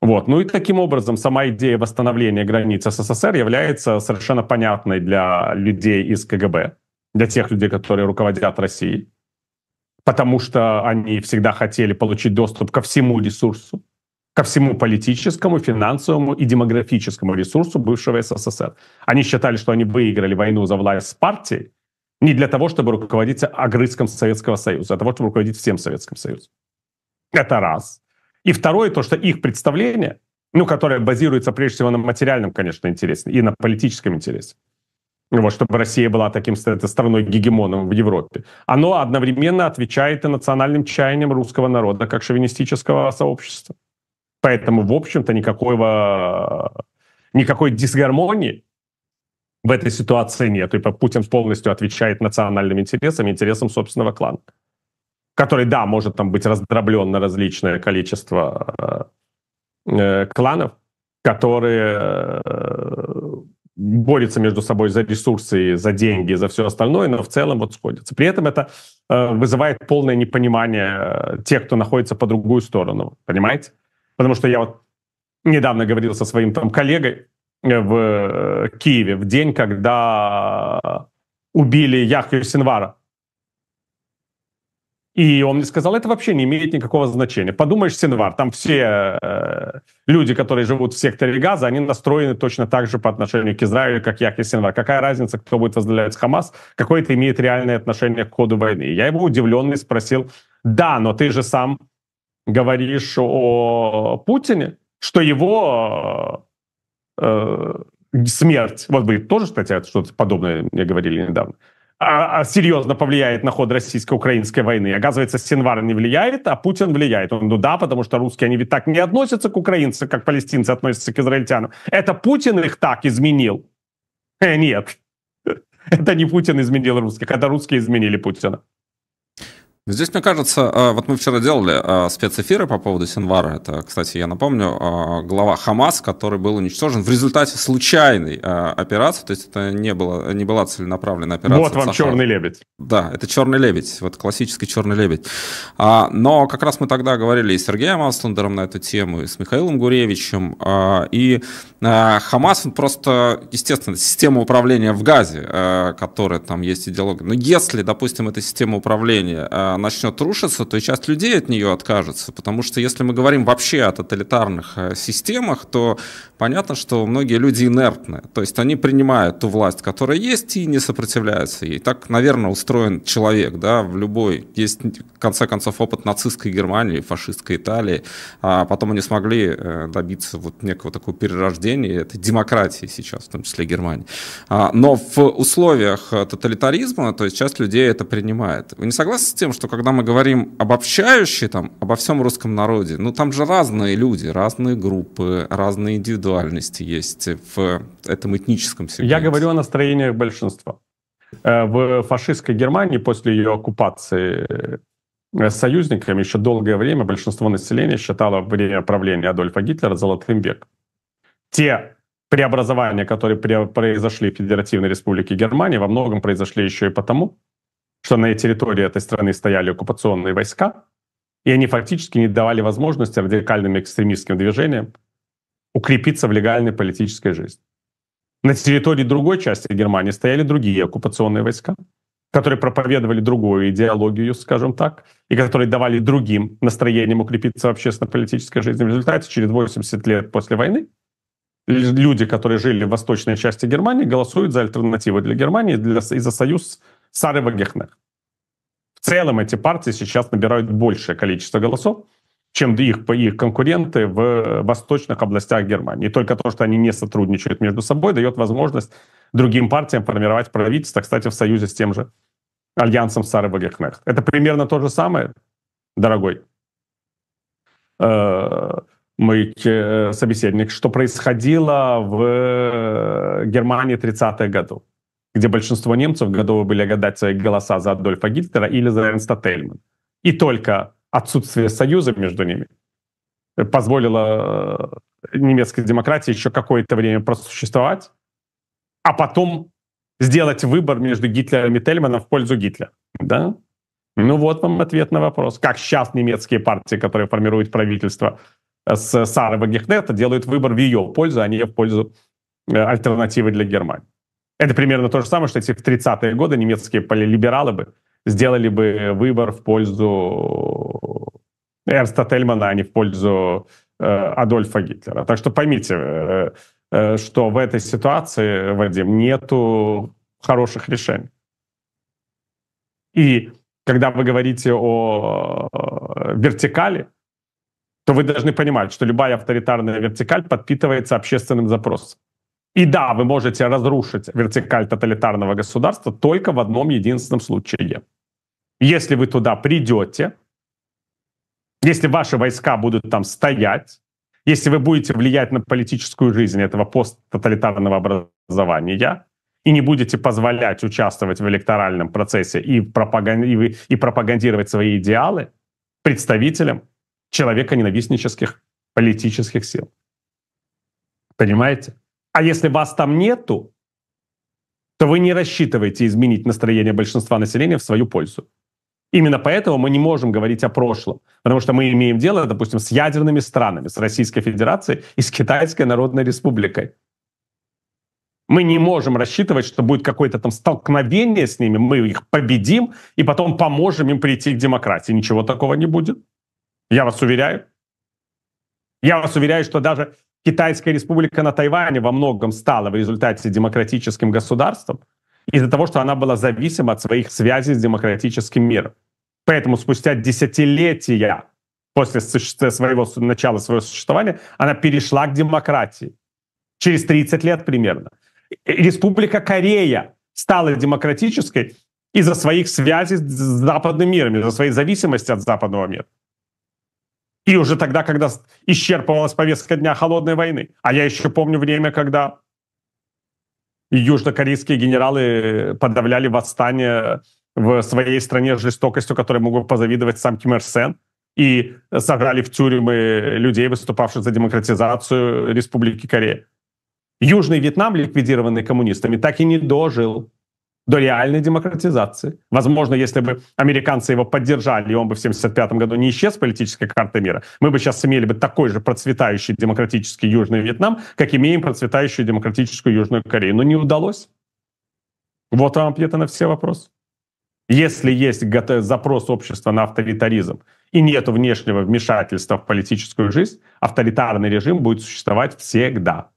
Вот. Ну и таким образом сама идея восстановления границ СССР является совершенно понятной для людей из КГБ, для тех людей, которые руководят Россией, потому что они всегда хотели получить доступ ко всему ресурсу, ко всему политическому, финансовому и демографическому ресурсу бывшего СССР. Они считали, что они выиграли войну за власть с партией, не для того, чтобы руководить огрызком Советского Союза, а для того, чтобы руководить всем Советским Союзом. Это раз. И второе, то, что их представление, ну, которое базируется прежде всего на материальном, конечно, интересе и на политическом интересе, вот, чтобы Россия была таким страной-гегемоном в Европе. Оно одновременно отвечает и национальным чаяниям русского народа, как шовинистического сообщества. Поэтому, в общем-то, никакого, никакой дисгармонии в этой ситуации нет. И Путин полностью отвечает национальным интересам, интересам собственного клана, который, да, может там быть раздроблен на различное количество э, э кланов, которые э, борются между собой за ресурсы, за деньги, за все остальное, но в целом вот сходятся. При этом это э, вызывает полное непонимание э, тех, кто находится по другую сторону, понимаете? Потому что я вот недавно говорил со своим там коллегой, Э, в э, Киеве в день, когда убили Яхью Синвара. И он мне сказал, это вообще не имеет никакого значения. Подумаешь, Синвар, там все э, люди, которые живут в секторе Газа, они настроены точно так же по отношению к Израилю, как Яхи Синвар. Какая разница, кто будет возглавлять Хамас? Какое это имеет реальное отношение к ходу войны? Я его удивленный спросил, да, но ты же сам говоришь о Путине, что его э, э, смерть, вот вы тоже, кстати, что-то подобное мне говорили недавно, а, а серьезно повлияет на ход российско-украинской войны. Оказывается, Синвар не влияет, а Путин влияет. Он, ну да, потому что русские, они ведь так не относятся к украинцам, как палестинцы относятся к израильтянам. Это Путин их так изменил? Э, нет. <laughs> Это не Путин изменил русских, это русские изменили Путина. Здесь, мне кажется, а, вот мы вчера делали а, спецэфиры по поводу Синвара. Это, кстати, я напомню, а, глава Хамас, который был уничтожен в результате случайной операции. То есть это не, было, не была целенаправленная операция. Вот вам Сахар. черный лебедь. Да, это черный лебедь. Вот классический черный лебедь. Но как раз мы тогда говорили и с Сергеем Асландером на эту тему, и с Михаилом Гуревичем. И Хамас, он просто, естественно, система управления в Газе, которая там есть идеология. Но если, допустим, эта система управления начнет рушиться, то и часть людей от нее откажется. Потому что если мы говорим вообще о тоталитарных э, системах, то понятно, что многие люди инертны. То есть они принимают ту власть, которая есть, и не сопротивляются ей. Так, наверное, устроен человек, да, в любой. Есть, в конце концов, опыт нацистской Германии, фашистской Италии. А потом они смогли э, добиться вот некого такого перерождения, этой демократии сейчас, в том числе Германии. А, но в условиях э, тоталитаризма, то есть часть людей это принимает. Вы не согласны с тем, что что когда мы говорим обобщающий там, обо всем русском народе, ну там же разные люди, разные группы, разные индивидуальности есть в этом этническом сегменте. Я говорю о настроениях большинства. Э, в фашистской Германии после ее оккупации э, союзниками еще долгое время большинство населения считало время правления Адольфа Гитлера золотым веком. Те преобразования, которые произошли в Федеративной Республике Германии, во многом произошли еще и потому, что на территории этой страны стояли оккупационные войска, и они фактически не давали возможности радикальным экстремистским движениям укрепиться в легальной политической жизни. На территории другой части Германии стояли другие оккупационные войска, которые проповедовали другую идеологию, скажем так, и которые давали другим настроениям укрепиться в общественно-политической жизни. В результате через 80 лет после войны люди, которые жили в восточной части Германии, голосуют за альтернативу для Германии и за союз Сарова Гехнех. В целом эти партии сейчас набирают большее количество голосов, чем их, их конкуренты в восточных областях Германии. И только то, что они не сотрудничают между собой, дает возможность другим партиям формировать правительство, кстати, в союзе с тем же альянсом Сарова Гехнехт. Это примерно то же самое, дорогой э, мой э, собеседник, что происходило в э, Германии 30-х годов где большинство немцев готовы были отдать свои голоса за Адольфа Гитлера или за Эрнста Тельмана. И только отсутствие союза между ними позволило э, немецкой демократии еще какое-то время просуществовать, а потом сделать выбор между Гитлером и Тельманом в пользу Гитлера. Да? Ну вот вам ответ на вопрос. Как сейчас немецкие партии, которые формируют правительство э, с Сары Вагихнета, делают выбор в ее пользу, а не в пользу э, альтернативы для Германии. Это примерно то же самое, что эти в 30-е годы немецкие полилибералы бы сделали бы выбор в пользу Эрста Тельмана, а не в пользу э, Адольфа Гитлера. Так что поймите, э, э, что в этой ситуации, Вадим, нету хороших решений. И когда вы говорите о э, вертикали, то вы должны понимать, что любая авторитарная вертикаль подпитывается общественным запросом. И да, вы можете разрушить вертикаль тоталитарного государства только в одном единственном случае. Если вы туда придете, если ваши войска будут там стоять, если вы будете влиять на политическую жизнь этого посттоталитарного образования и не будете позволять участвовать в электоральном процессе и, пропаган... и пропагандировать свои идеалы представителям человека ненавистнических политических сил. Понимаете? А если вас там нету, то вы не рассчитываете изменить настроение большинства населения в свою пользу. Именно поэтому мы не можем говорить о прошлом, потому что мы имеем дело, допустим, с ядерными странами, с Российской Федерацией и с Китайской Народной Республикой. Мы не можем рассчитывать, что будет какое-то там столкновение с ними, мы их победим и потом поможем им прийти к демократии. Ничего такого не будет. Я вас уверяю. Я вас уверяю, что даже Китайская республика на Тайване во многом стала в результате демократическим государством из-за того, что она была зависима от своих связей с демократическим миром. Поэтому спустя десятилетия после своего, начала своего существования она перешла к демократии. Через 30 лет примерно. Э, республика Корея стала демократической из-за своих связей с западным миром, из-за своей зависимости от западного мира. И уже тогда, когда исчерпывалась повестка дня холодной войны. А я еще помню время, когда южнокорейские генералы э, подавляли восстание в своей стране жестокостью, которой могу позавидовать сам Ким Ир Сен, и сажали в тюрьмы людей, выступавших за демократизацию Республики Корея. Южный Вьетнам, ликвидированный коммунистами, так и не дожил до реальной демократизации. Возможно, если бы американцы его поддержали, и он бы в 1975 году не исчез с политической карты мира, мы бы сейчас имели бы такой же процветающий демократический Южный Вьетнам, как имеем процветающую демократическую Южную Корею. Но не удалось. Вот вам ответы на все вопросы. Если есть запрос общества на авторитаризм и нет внешнего вмешательства в политическую жизнь, авторитарный режим будет существовать всегда.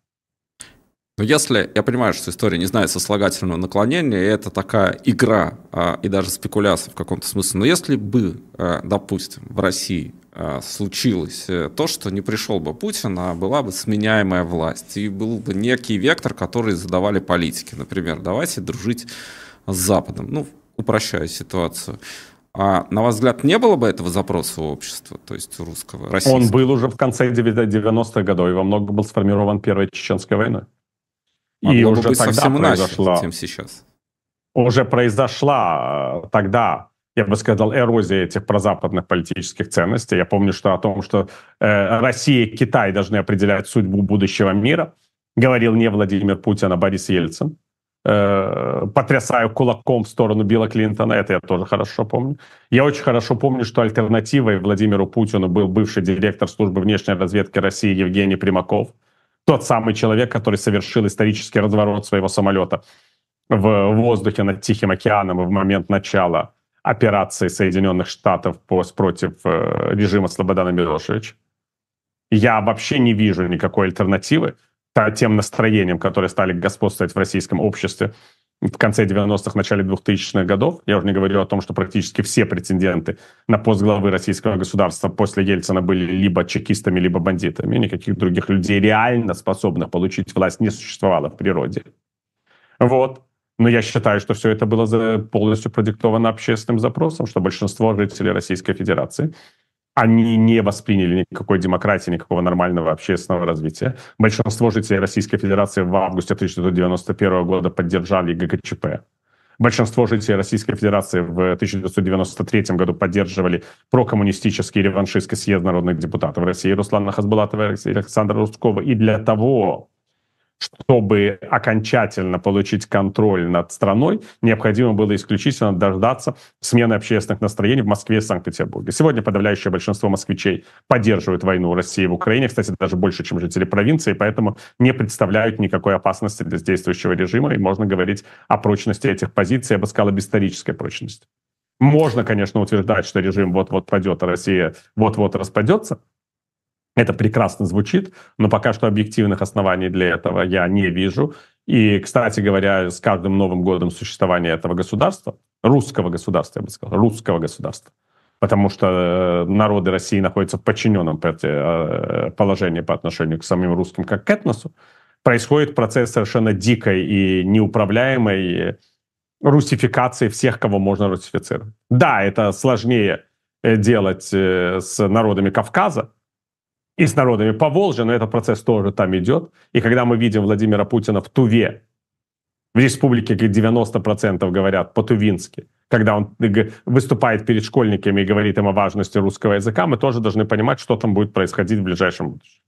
Но если, я понимаю, что история не знает сослагательного наклонения, и это такая игра а, и даже спекуляция в каком-то смысле, но если бы, а, допустим, в России а, случилось э, то, что не пришел бы Путин, а была бы сменяемая власть, и был бы некий вектор, который задавали политики, например, давайте дружить с Западом, ну, упрощаю ситуацию. А, на ваш взгляд, не было бы этого запроса у общества, то есть русского, российского? Он был уже в конце 90-х годов и во многом был сформирован Первой Чеченской войной. Могло и бы уже быть тогда произошла, чем сейчас. Уже произошла э, тогда я бы сказал, эрозия этих прозападных политических ценностей. Я помню, что о том, что э, Россия и Китай должны определять судьбу будущего мира, говорил не Владимир Путин, а Борис Ельцин. Э, потрясаю кулаком в сторону Билла Клинтона, это я тоже хорошо помню. Я очень хорошо помню, что альтернативой Владимиру Путину был бывший директор службы внешней разведки России Евгений Примаков, тот самый человек, который совершил исторический разворот своего самолета в воздухе над Тихим океаном в момент начала операции Соединенных Штатов против э, режима Слободана Милошевича. Я вообще не вижу никакой альтернативы тем настроениям, которые стали господствовать в российском обществе в конце 90-х, начале 2000-х годов. Я уже не говорю о том, что практически все претенденты на пост главы российского государства после Ельцина были либо чекистами, либо бандитами. Никаких других людей, реально способных получить власть, не существовало в природе. Вот. Но я считаю, что все это было полностью продиктовано общественным запросом, что большинство жителей Российской Федерации они не восприняли никакой демократии, никакого нормального общественного развития. Большинство жителей Российской Федерации в августе 1991 года поддержали ГКЧП. Большинство жителей Российской Федерации в 1993 году поддерживали прокоммунистический реваншистский съезд народных депутатов России Руслана Хасбулатова и Александра Русского. И для того, чтобы окончательно получить контроль над страной, необходимо было исключительно дождаться смены общественных настроений в Москве и Санкт-Петербурге. Сегодня подавляющее большинство москвичей поддерживают войну России в Украине, кстати, даже больше, чем жители провинции, поэтому не представляют никакой опасности для действующего режима, и можно говорить о прочности этих позиций, я бы сказал, об исторической прочности. Можно, конечно, утверждать, что режим вот-вот падет, а Россия вот-вот распадется, это прекрасно звучит, но пока что объективных оснований для этого я не вижу. И, кстати говоря, с каждым новым годом существования этого государства, русского государства, я бы сказал, русского государства, потому что э, народы России находятся в подчиненном э, положении по отношению к самим русским как к этносу, происходит процесс совершенно дикой и неуправляемой э, русификации всех, кого можно русифицировать. Да, это сложнее делать с народами Кавказа, и с народами по Волжье, но этот процесс тоже там идет. И когда мы видим Владимира Путина в Туве, в республике, где 90% говорят по-тувински, когда он выступает перед школьниками и говорит им о важности русского языка, мы тоже должны понимать, что там будет происходить в ближайшем будущем.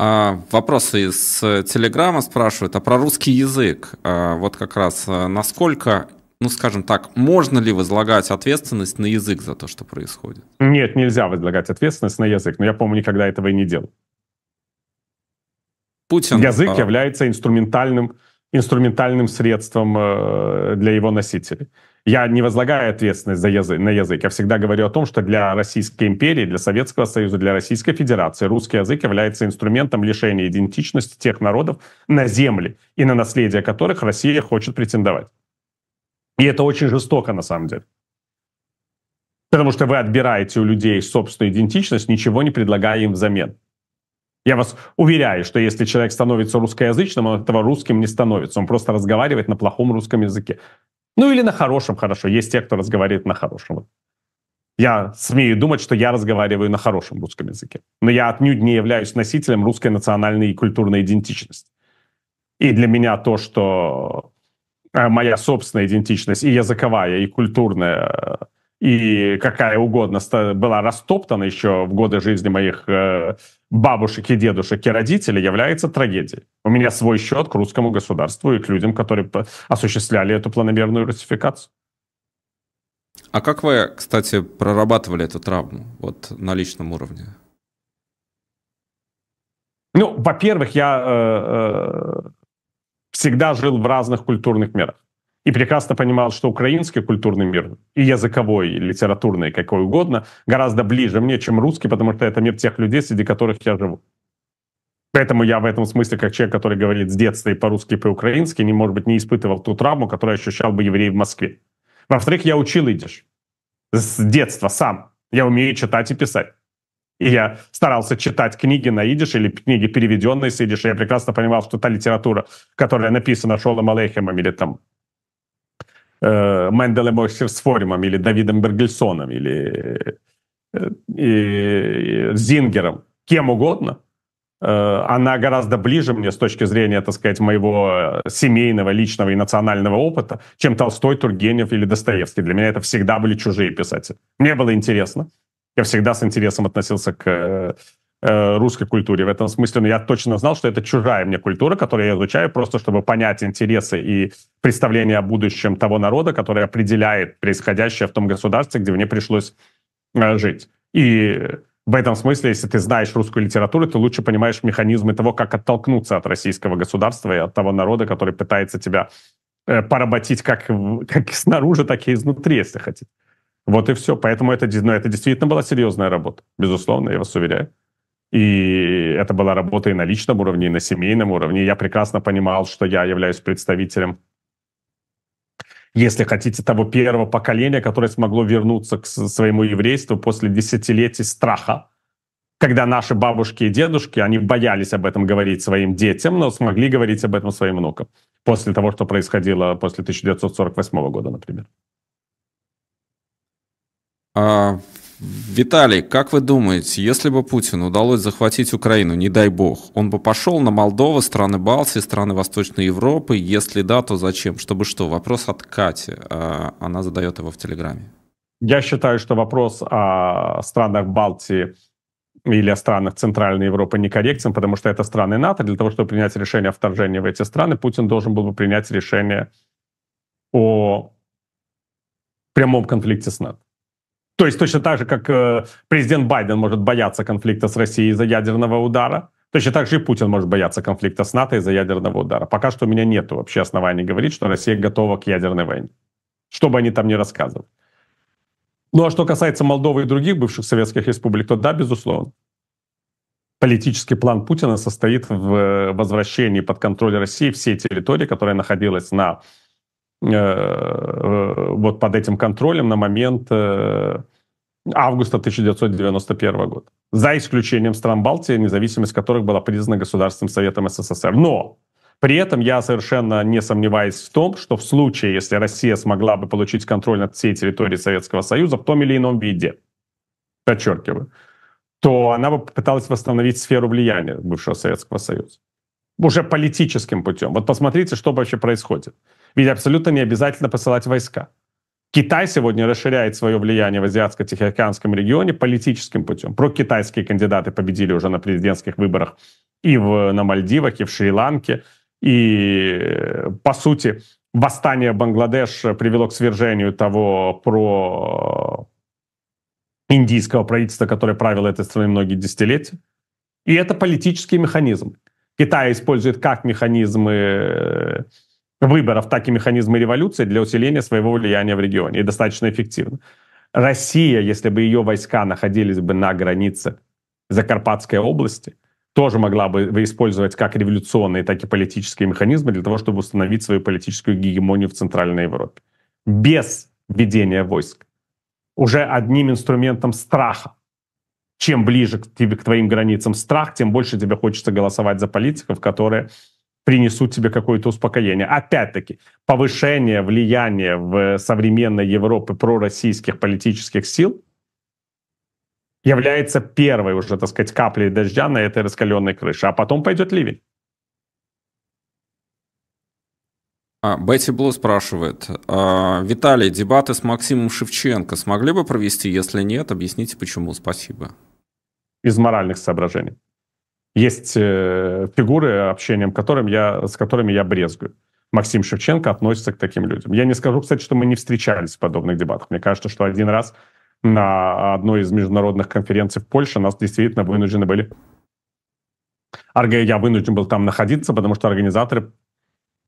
А, вопросы из э, Телеграма спрашивают, а про русский язык, а, вот как раз, а, насколько ну скажем так, можно ли возлагать ответственность на язык за то, что происходит? Нет, нельзя возлагать ответственность на язык, но я, по-моему, никогда этого и не делал. Путин... Язык а... является инструментальным, инструментальным средством э, для его носителей. Я не возлагаю ответственность за язык, на язык. Я всегда говорю о том, что для Российской империи, для Советского Союза, для Российской Федерации русский язык является инструментом лишения идентичности тех народов на земле и на наследие которых Россия хочет претендовать. И это очень жестоко на самом деле. Потому что вы отбираете у людей собственную идентичность, ничего не предлагая им взамен. Я вас уверяю, что если человек становится русскоязычным, он этого русским не становится. Он просто разговаривает на плохом русском языке. Ну или на хорошем хорошо. Есть те, кто разговаривает на хорошем. Я смею думать, что я разговариваю на хорошем русском языке. Но я отнюдь не являюсь носителем русской национальной и культурной идентичности. И для меня то, что Э, моя собственная идентичность, и языковая, и культурная, э, и какая угодно, была растоптана еще в годы жизни моих э, бабушек и дедушек и родителей, является трагедией. У меня свой счет к русскому государству и к людям, которые осуществляли эту планомерную русификацию. А как вы, кстати, прорабатывали эту травму вот на личном уровне? Ну, во-первых, я всегда жил в разных культурных мирах и прекрасно понимал, что украинский культурный мир, и языковой, и литературный, какой угодно, гораздо ближе мне, чем русский, потому что это мир тех людей, среди которых я живу. Поэтому я в этом смысле, как человек, который говорит с детства и по-русски, и по-украински, не, может быть, не испытывал ту травму, которую ощущал бы еврей в Москве. Во-вторых, я учил идиш с детства сам. Я умею читать и писать. И я старался читать книги на идиш или книги, переведенные с идиш. И Я прекрасно понимал, что та литература, которая написана Шолом Алейхемом или там э, Менделем Ойсерсфоримом или Давидом Бергельсоном или э, э, Зингером, кем угодно, э, она гораздо ближе мне с точки зрения, так сказать, моего э, семейного, личного и национального опыта, чем Толстой, Тургенев или Достоевский. Для меня это всегда были чужие писатели. Мне было интересно, я всегда с интересом относился к э, э, русской культуре. В этом смысле но ну, я точно знал, что это чужая мне культура, которую я изучаю, просто чтобы понять интересы и представление о будущем того народа, который определяет происходящее в том государстве, где мне пришлось э, жить. И в этом смысле, если ты знаешь русскую литературу, ты лучше понимаешь механизмы того, как оттолкнуться от российского государства и от того народа, который пытается тебя э, поработить как, как снаружи, так и изнутри, если хотите. Вот и все. Поэтому это, ну, это действительно была серьезная работа, безусловно, я вас уверяю. И это была работа и на личном уровне, и на семейном уровне. Я прекрасно понимал, что я являюсь представителем, если хотите, того первого поколения, которое смогло вернуться к своему еврейству после десятилетий страха, когда наши бабушки и дедушки, они боялись об этом говорить своим детям, но смогли говорить об этом своим внукам после того, что происходило после 1948 года, например. А, Виталий, как вы думаете, если бы Путину удалось захватить Украину, не дай бог, он бы пошел на Молдову, страны Балтии, страны Восточной Европы? Если да, то зачем? Чтобы что? Вопрос от Кати. А, она задает его в Телеграме. Я считаю, что вопрос о странах Балтии или о странах Центральной Европы некорректен, потому что это страны НАТО. Для того, чтобы принять решение о вторжении в эти страны, Путин должен был бы принять решение о прямом конфликте с НАТО. То есть точно так же, как э, президент Байден может бояться конфликта с Россией из-за ядерного удара, Точно так же и Путин может бояться конфликта с НАТО из-за ядерного удара. Пока что у меня нет вообще оснований говорить, что Россия готова к ядерной войне. Что бы они там ни рассказывали. Ну а что касается Молдовы и других бывших советских республик, то да, безусловно. Политический план Путина состоит в э, возвращении под контроль России всей территории, которая находилась на Э, э, вот под этим контролем на момент э, августа 1991 года. За исключением стран Балтии, независимость которых была признана Государственным Советом СССР. Но при этом я совершенно не сомневаюсь в том, что в случае, если Россия смогла бы получить контроль над всей территорией Советского Союза в том или ином виде, подчеркиваю, то она бы попыталась восстановить сферу влияния бывшего Советского Союза. Уже политическим путем. Вот посмотрите, что вообще происходит. Ведь абсолютно не обязательно посылать войска. Китай сегодня расширяет свое влияние в Азиатско-Тихоокеанском регионе политическим путем. Про китайские кандидаты победили уже на президентских выборах и в, на Мальдивах, и в Шри-Ланке. И, э, по сути, восстание Бангладеш привело к свержению того про индийского правительства, которое правило этой страной многие десятилетия. И это политический механизм. Китай использует как механизмы э, выборов, так и механизмы революции для усиления своего влияния в регионе, и достаточно эффективно. Россия, если бы ее войска находились бы на границе Закарпатской области, тоже могла бы использовать как революционные, так и политические механизмы для того, чтобы установить свою политическую гегемонию в Центральной Европе. Без введения войск. Уже одним инструментом страха. Чем ближе к, тебе, к твоим границам страх, тем больше тебе хочется голосовать за политиков, которые принесут тебе какое-то успокоение. Опять-таки, повышение влияния в современной Европе пророссийских политических сил является первой уже, так сказать, каплей дождя на этой раскаленной крыше, а потом пойдет ливень. А, Бетти Блу спрашивает, а, Виталий, дебаты с Максимом Шевченко смогли бы провести? Если нет, объясните почему. Спасибо. Из моральных соображений. Есть э, фигуры, общением которым я, с которыми я брезгую. Максим Шевченко относится к таким людям. Я не скажу, кстати, что мы не встречались в подобных дебатах. Мне кажется, что один раз на одной из международных конференций в Польше нас действительно вынуждены были... Я вынужден был там находиться, потому что организаторы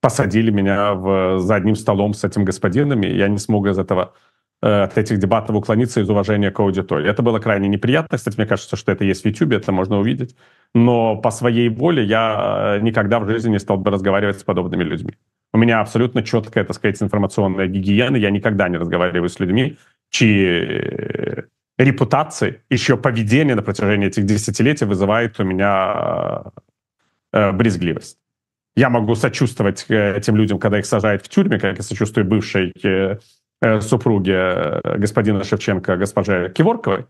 посадили меня в, за одним столом с этим господином, и я не смог из этого э, от этих дебатов уклониться из уважения к аудитории. Это было крайне неприятно. Кстати, мне кажется, что это есть в YouTube, это можно увидеть но по своей воле я э, никогда в жизни не стал бы разговаривать с подобными людьми. У меня абсолютно четкая, так сказать, информационная гигиена. Я никогда не разговариваю с людьми, чьи э, репутации, еще поведение на протяжении этих десятилетий вызывает у меня э, брезгливость. Я могу сочувствовать этим людям, когда их сажают в тюрьме, как я сочувствую бывшей супруге господина Шевченко, госпоже Киворковой,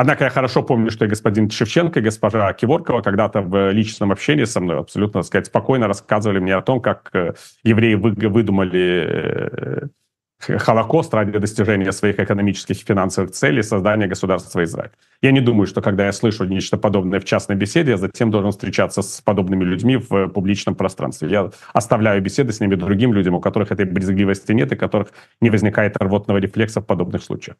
Однако я хорошо помню, что и господин Шевченко, и госпожа Киворкова когда-то в личном общении со мной абсолютно, так сказать, спокойно рассказывали мне о том, как э, евреи выдумали э, Холокост ради достижения своих экономических и финансовых целей создания государства Израиль. Я не думаю, что когда я слышу нечто подобное в частной беседе, я затем должен встречаться с подобными людьми в публичном пространстве. Я оставляю беседы с ними другим людям, у которых этой брезгливости нет и которых не возникает рвотного рефлекса в подобных случаях.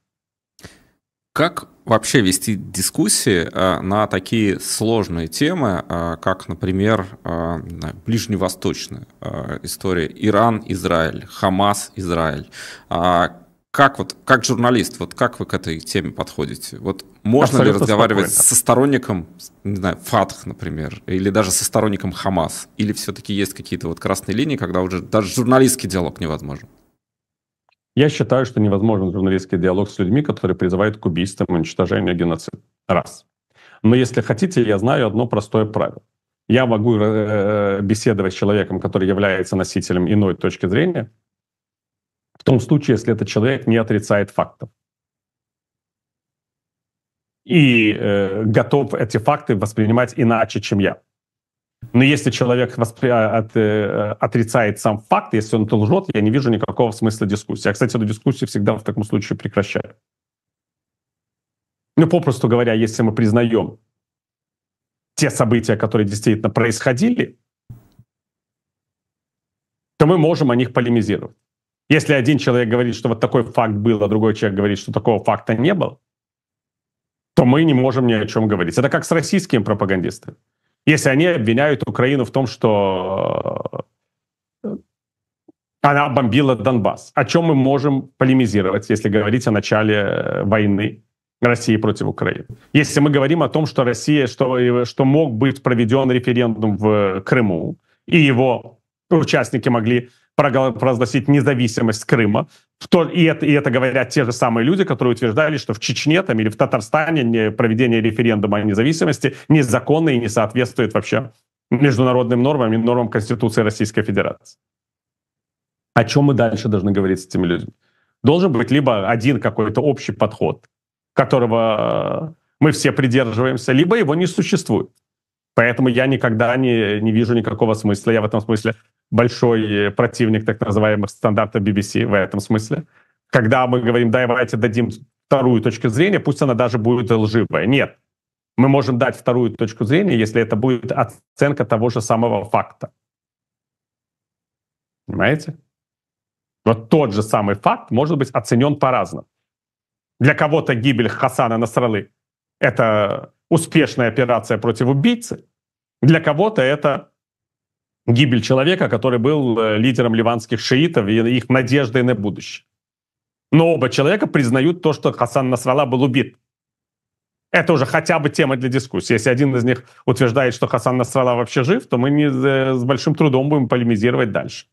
Как вообще вести дискуссии э, на такие сложные темы, э, как, например, э, ближневосточная история Иран-Израиль, Хамас-Израиль? А, как вот, как журналист, вот как вы к этой теме подходите? Вот можно Абсолютно ли разговаривать спокойно. со сторонником, не знаю, Фатх, например, или даже со сторонником Хамас? Или все-таки есть какие-то вот красные линии, когда уже даже журналистский диалог невозможен? Я считаю, что невозможен журналистский диалог с людьми, которые призывают к убийствам, уничтожению, геноциду. Раз. Но если хотите, я знаю одно простое правило. Я могу э, э, беседовать с человеком, который является носителем иной точки зрения, в том случае, если этот человек не отрицает фактов и э, готов эти факты воспринимать иначе, чем я. Но если человек воспри... А, от... Э, э, отрицает сам факт, если он лжет, я не вижу никакого смысла дискуссии. Я, кстати, эту дискуссию всегда в таком случае прекращаю. Ну, попросту говоря, если мы признаем те события, которые действительно происходили, то мы можем о них полемизировать. Если один человек говорит, что вот такой факт был, а другой человек говорит, что такого факта не было, то мы не можем ни о чем говорить. Это как с российскими пропагандистами. Если они обвиняют Украину в том, что э, она бомбила Донбасс. О чем мы можем полемизировать, если говорить о начале э, войны России против Украины? Если мы говорим о том, что Россия, что, что мог быть проведен референдум в э, Крыму, и его участники могли прогласить независимость Крыма. и, это, и это говорят те же самые люди, которые утверждали, что в Чечне там, или в Татарстане проведение референдума о независимости незаконно и не соответствует вообще международным нормам и нормам Конституции Российской Федерации. О чем мы дальше должны говорить с этими людьми? Должен быть либо один какой-то общий подход, которого мы все придерживаемся, либо его не существует. Поэтому я никогда не, не вижу никакого смысла. Я в этом смысле большой э, противник так называемых стандартов BBC в этом смысле. Когда мы говорим, давайте дадим вторую точку зрения, пусть она даже будет лживая. Нет, мы можем дать вторую точку зрения, если это будет оценка того же самого факта. Понимаете? Вот тот же самый факт может быть оценен по-разному. Для кого-то гибель Хасана Насралы — это успешная операция против убийцы, для кого-то это гибель человека, который был э, лидером ливанских шиитов и их надеждой на будущее. Но оба человека признают то, что Хасан Насрала был убит. Это уже хотя бы тема для дискуссии. Если один из них утверждает, что Хасан Насрала вообще жив, то мы не э, с большим трудом будем полемизировать дальше.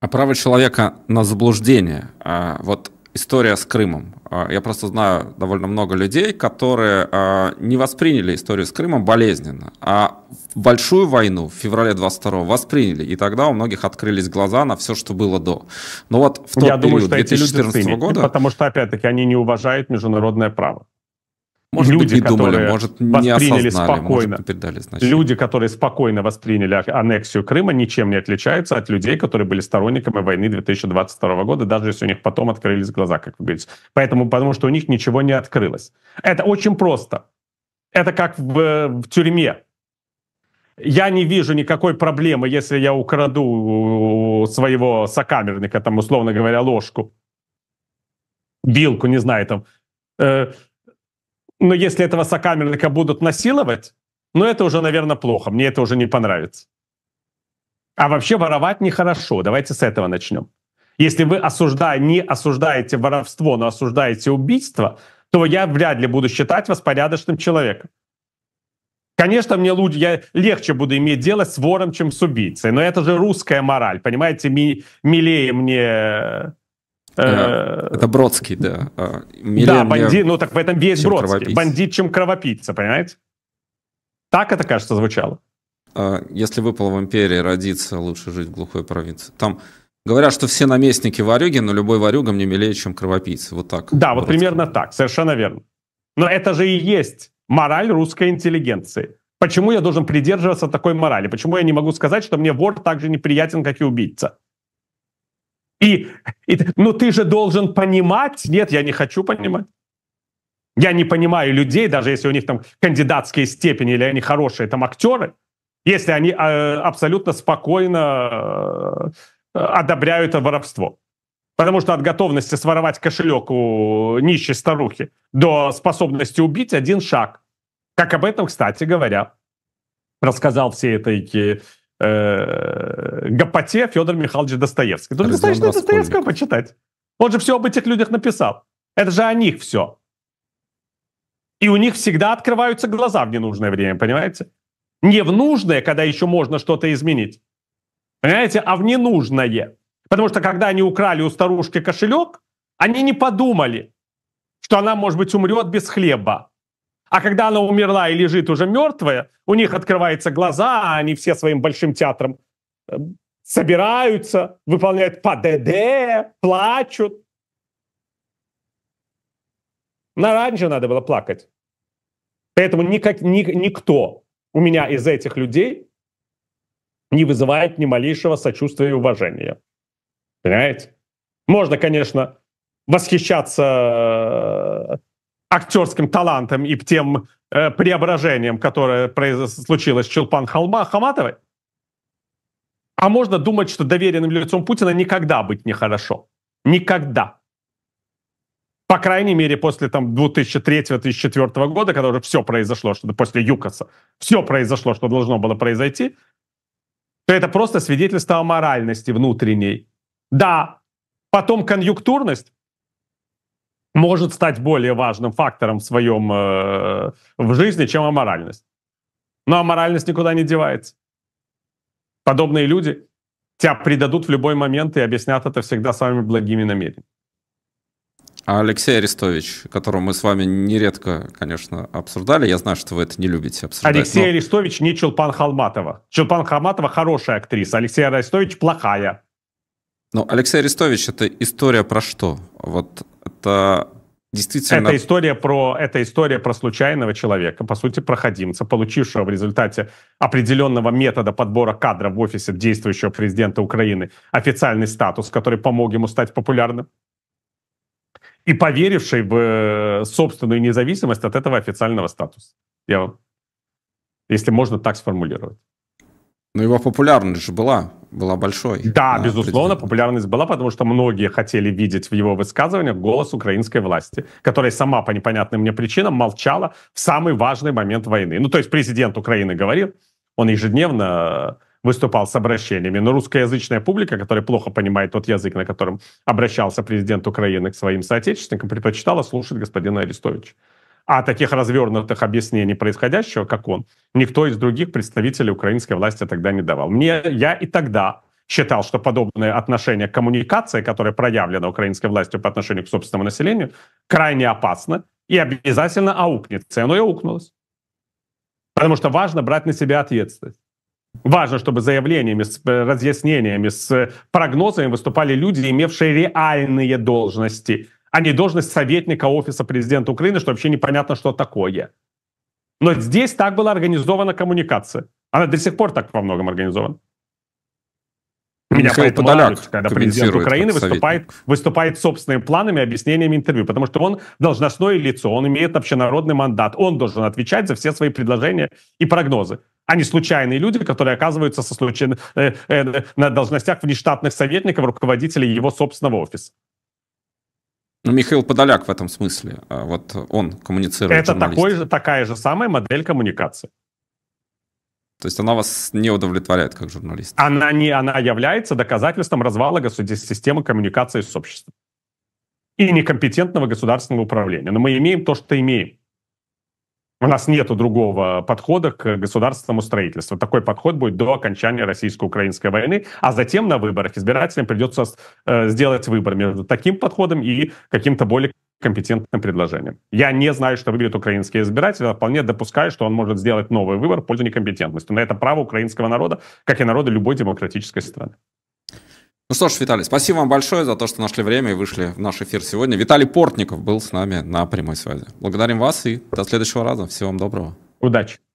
А право человека на заблуждение. А вот история с Крымом. А, я просто знаю довольно много людей, которые а, не восприняли историю с Крымом болезненно, а большую войну в феврале 22 восприняли, и тогда у многих открылись глаза на все, что было до. Но вот в тот Я период, думаю, что 2014 эти люди года... Потому что, опять-таки, они не уважают международное право. Может люди, быть, не думали, которые может, не восприняли спокойно. Может, передали Люди, которые спокойно восприняли аннексию Крыма, ничем не отличаются от людей, которые были сторонниками войны 2022 года, даже если у них потом открылись глаза, как вы говорите. Поэтому, потому что у них ничего не открылось. Это очень просто. Это как в, в тюрьме. Я не вижу никакой проблемы, если я украду своего сокамерника, там, условно говоря, ложку, вилку, не знаю, там, э, но если этого сокамерника будут насиловать, ну это уже, наверное, плохо, мне это уже не понравится. А вообще воровать нехорошо, давайте с этого начнем. Если вы осужда... не осуждаете воровство, но осуждаете убийство, то я вряд ли буду считать вас порядочным человеком. Конечно, мне лучше, я легче буду иметь дело с вором, чем с убийцей, но это же русская мораль, понимаете, ми, милее мне Э, э, это Бродский, да. А, да, бандит, ну так в этом весь Бродский. Бандит, чем кровопийца, понимаете? Так это, кажется, звучало. А, если выпало в империи родиться, лучше жить в глухой провинции. Там говорят, что все наместники варюги, но любой варюга мне милее, чем кровопийцы. Вот так. Да, вот примерно так, совершенно верно. Но это же и есть мораль русской интеллигенции. Почему я должен придерживаться такой морали? Почему я не могу сказать, что мне вор так же неприятен, как и убийца? И, и, ну ты же должен понимать. Нет, я не хочу понимать. Я не понимаю людей, даже если у них там кандидатские степени или они хорошие там актеры, если они э, абсолютно спокойно э, одобряют это воровство. Потому что от готовности своровать кошелек у нищей старухи до способности убить один шаг. Как об этом, кстати говоря, рассказал всей этой э, э, Гопоте Федора Михайловича Достоевский Тут достаточно Достоевского почитать. Он же все об этих людях написал. Это же о них все. И у них всегда открываются глаза в ненужное время, понимаете? Не в нужное, когда еще можно что-то изменить. Понимаете? А в ненужное. Потому что когда они украли у старушки кошелек, они не подумали, что она, может быть, умрет без хлеба. А когда она умерла и лежит уже мертвая, у них открываются глаза, а они все своим большим театром э, собираются, выполняют по ДД, плачут. На раньше надо было плакать. Поэтому никак, ни, никто у меня из этих людей не вызывает ни малейшего сочувствия и уважения. Понимаете? Можно, конечно, восхищаться э, актерским талантом и тем э, преображением, которое произ... случилось с Чулпан Халма, Хаматовой, а можно думать, что доверенным лицом Путина никогда быть нехорошо. Никогда. По крайней мере, после там 2003-2004 года, когда уже все произошло, что после ЮКОСа, все произошло, что должно было произойти, то это просто свидетельство о моральности внутренней. Да, потом конъюнктурность, может стать более важным фактором в своем э, в жизни, чем аморальность. Но аморальность никуда не девается. Подобные люди тебя предадут в любой момент и объяснят это всегда самыми благими намерениями. А Алексей Арестович, которого мы с вами нередко, конечно, обсуждали, я знаю, что вы это не любите обсуждать. Алексей но... Арестович не Чулпан Халматова. Чулпан Халматова хорошая актриса, Алексей Арестович плохая. Но Алексей Арестович это история про что? Вот что действительно... Это история, про, это история про случайного человека, по сути, проходимца, получившего в результате определенного метода подбора кадров в офисе действующего президента Украины официальный статус, который помог ему стать популярным, и поверивший в э, собственную независимость от этого официального статуса. Я, если можно так сформулировать. Но его популярность же была, была большой. Да, безусловно, популярность была, потому что многие хотели видеть в его высказываниях голос украинской власти, которая сама по непонятным мне причинам молчала в самый важный момент войны. Ну, то есть президент Украины говорил, он ежедневно э, выступал с обращениями, но русскоязычная публика, которая плохо понимает тот язык, на котором обращался президент Украины к своим соотечественникам, предпочитала слушать господина Арестовича. А таких развернутых объяснений происходящего, как он, никто из других представителей украинской власти тогда не давал. Мне, я и тогда считал, что подобное отношение к коммуникации, которое проявлено украинской властью по отношению к собственному населению, крайне опасно и обязательно аукнется. И оно и аукнулось. Потому что важно брать на себя ответственность. Важно, чтобы заявлениями, с э, разъяснениями, с э, прогнозами выступали люди, имевшие реальные должности – а не должность советника Офиса Президента Украины, что вообще непонятно, что такое. Но здесь так была организована коммуникация. Она до сих пор так во многом организована. Меня Михаил поэтому Подоляк радует, когда президент Украины выступает, выступает собственными планами, объяснениями интервью, потому что он должностное лицо, он имеет общенародный мандат, он должен отвечать за все свои предложения и прогнозы, а не случайные люди, которые оказываются со случай... э, э, на должностях внештатных советников, руководителей его собственного офиса. Ну, Михаил Подоляк в этом смысле, а вот он коммуницирует. Это такой, же, такая же самая модель коммуникации. То есть она вас не удовлетворяет как журналист? Она, не, она является доказательством развала государственной системы коммуникации с обществом и некомпетентного государственного управления. Но мы имеем то, что имеем. У нас нет другого подхода к государственному строительству. Такой подход будет до окончания российско-украинской войны, а затем на выборах избирателям придется э, сделать выбор между таким подходом и каким-то более компетентным предложением. Я не знаю, что выберет украинский избиратель, а вполне допускаю, что он может сделать новый выбор в пользу некомпетентности. Но это право украинского народа, как и народа любой демократической страны. Ну что ж, Виталий, спасибо вам большое за то, что нашли время и вышли в наш эфир сегодня. Виталий Портников был с нами на прямой связи. Благодарим вас и до следующего раза. Всего вам доброго. Удачи.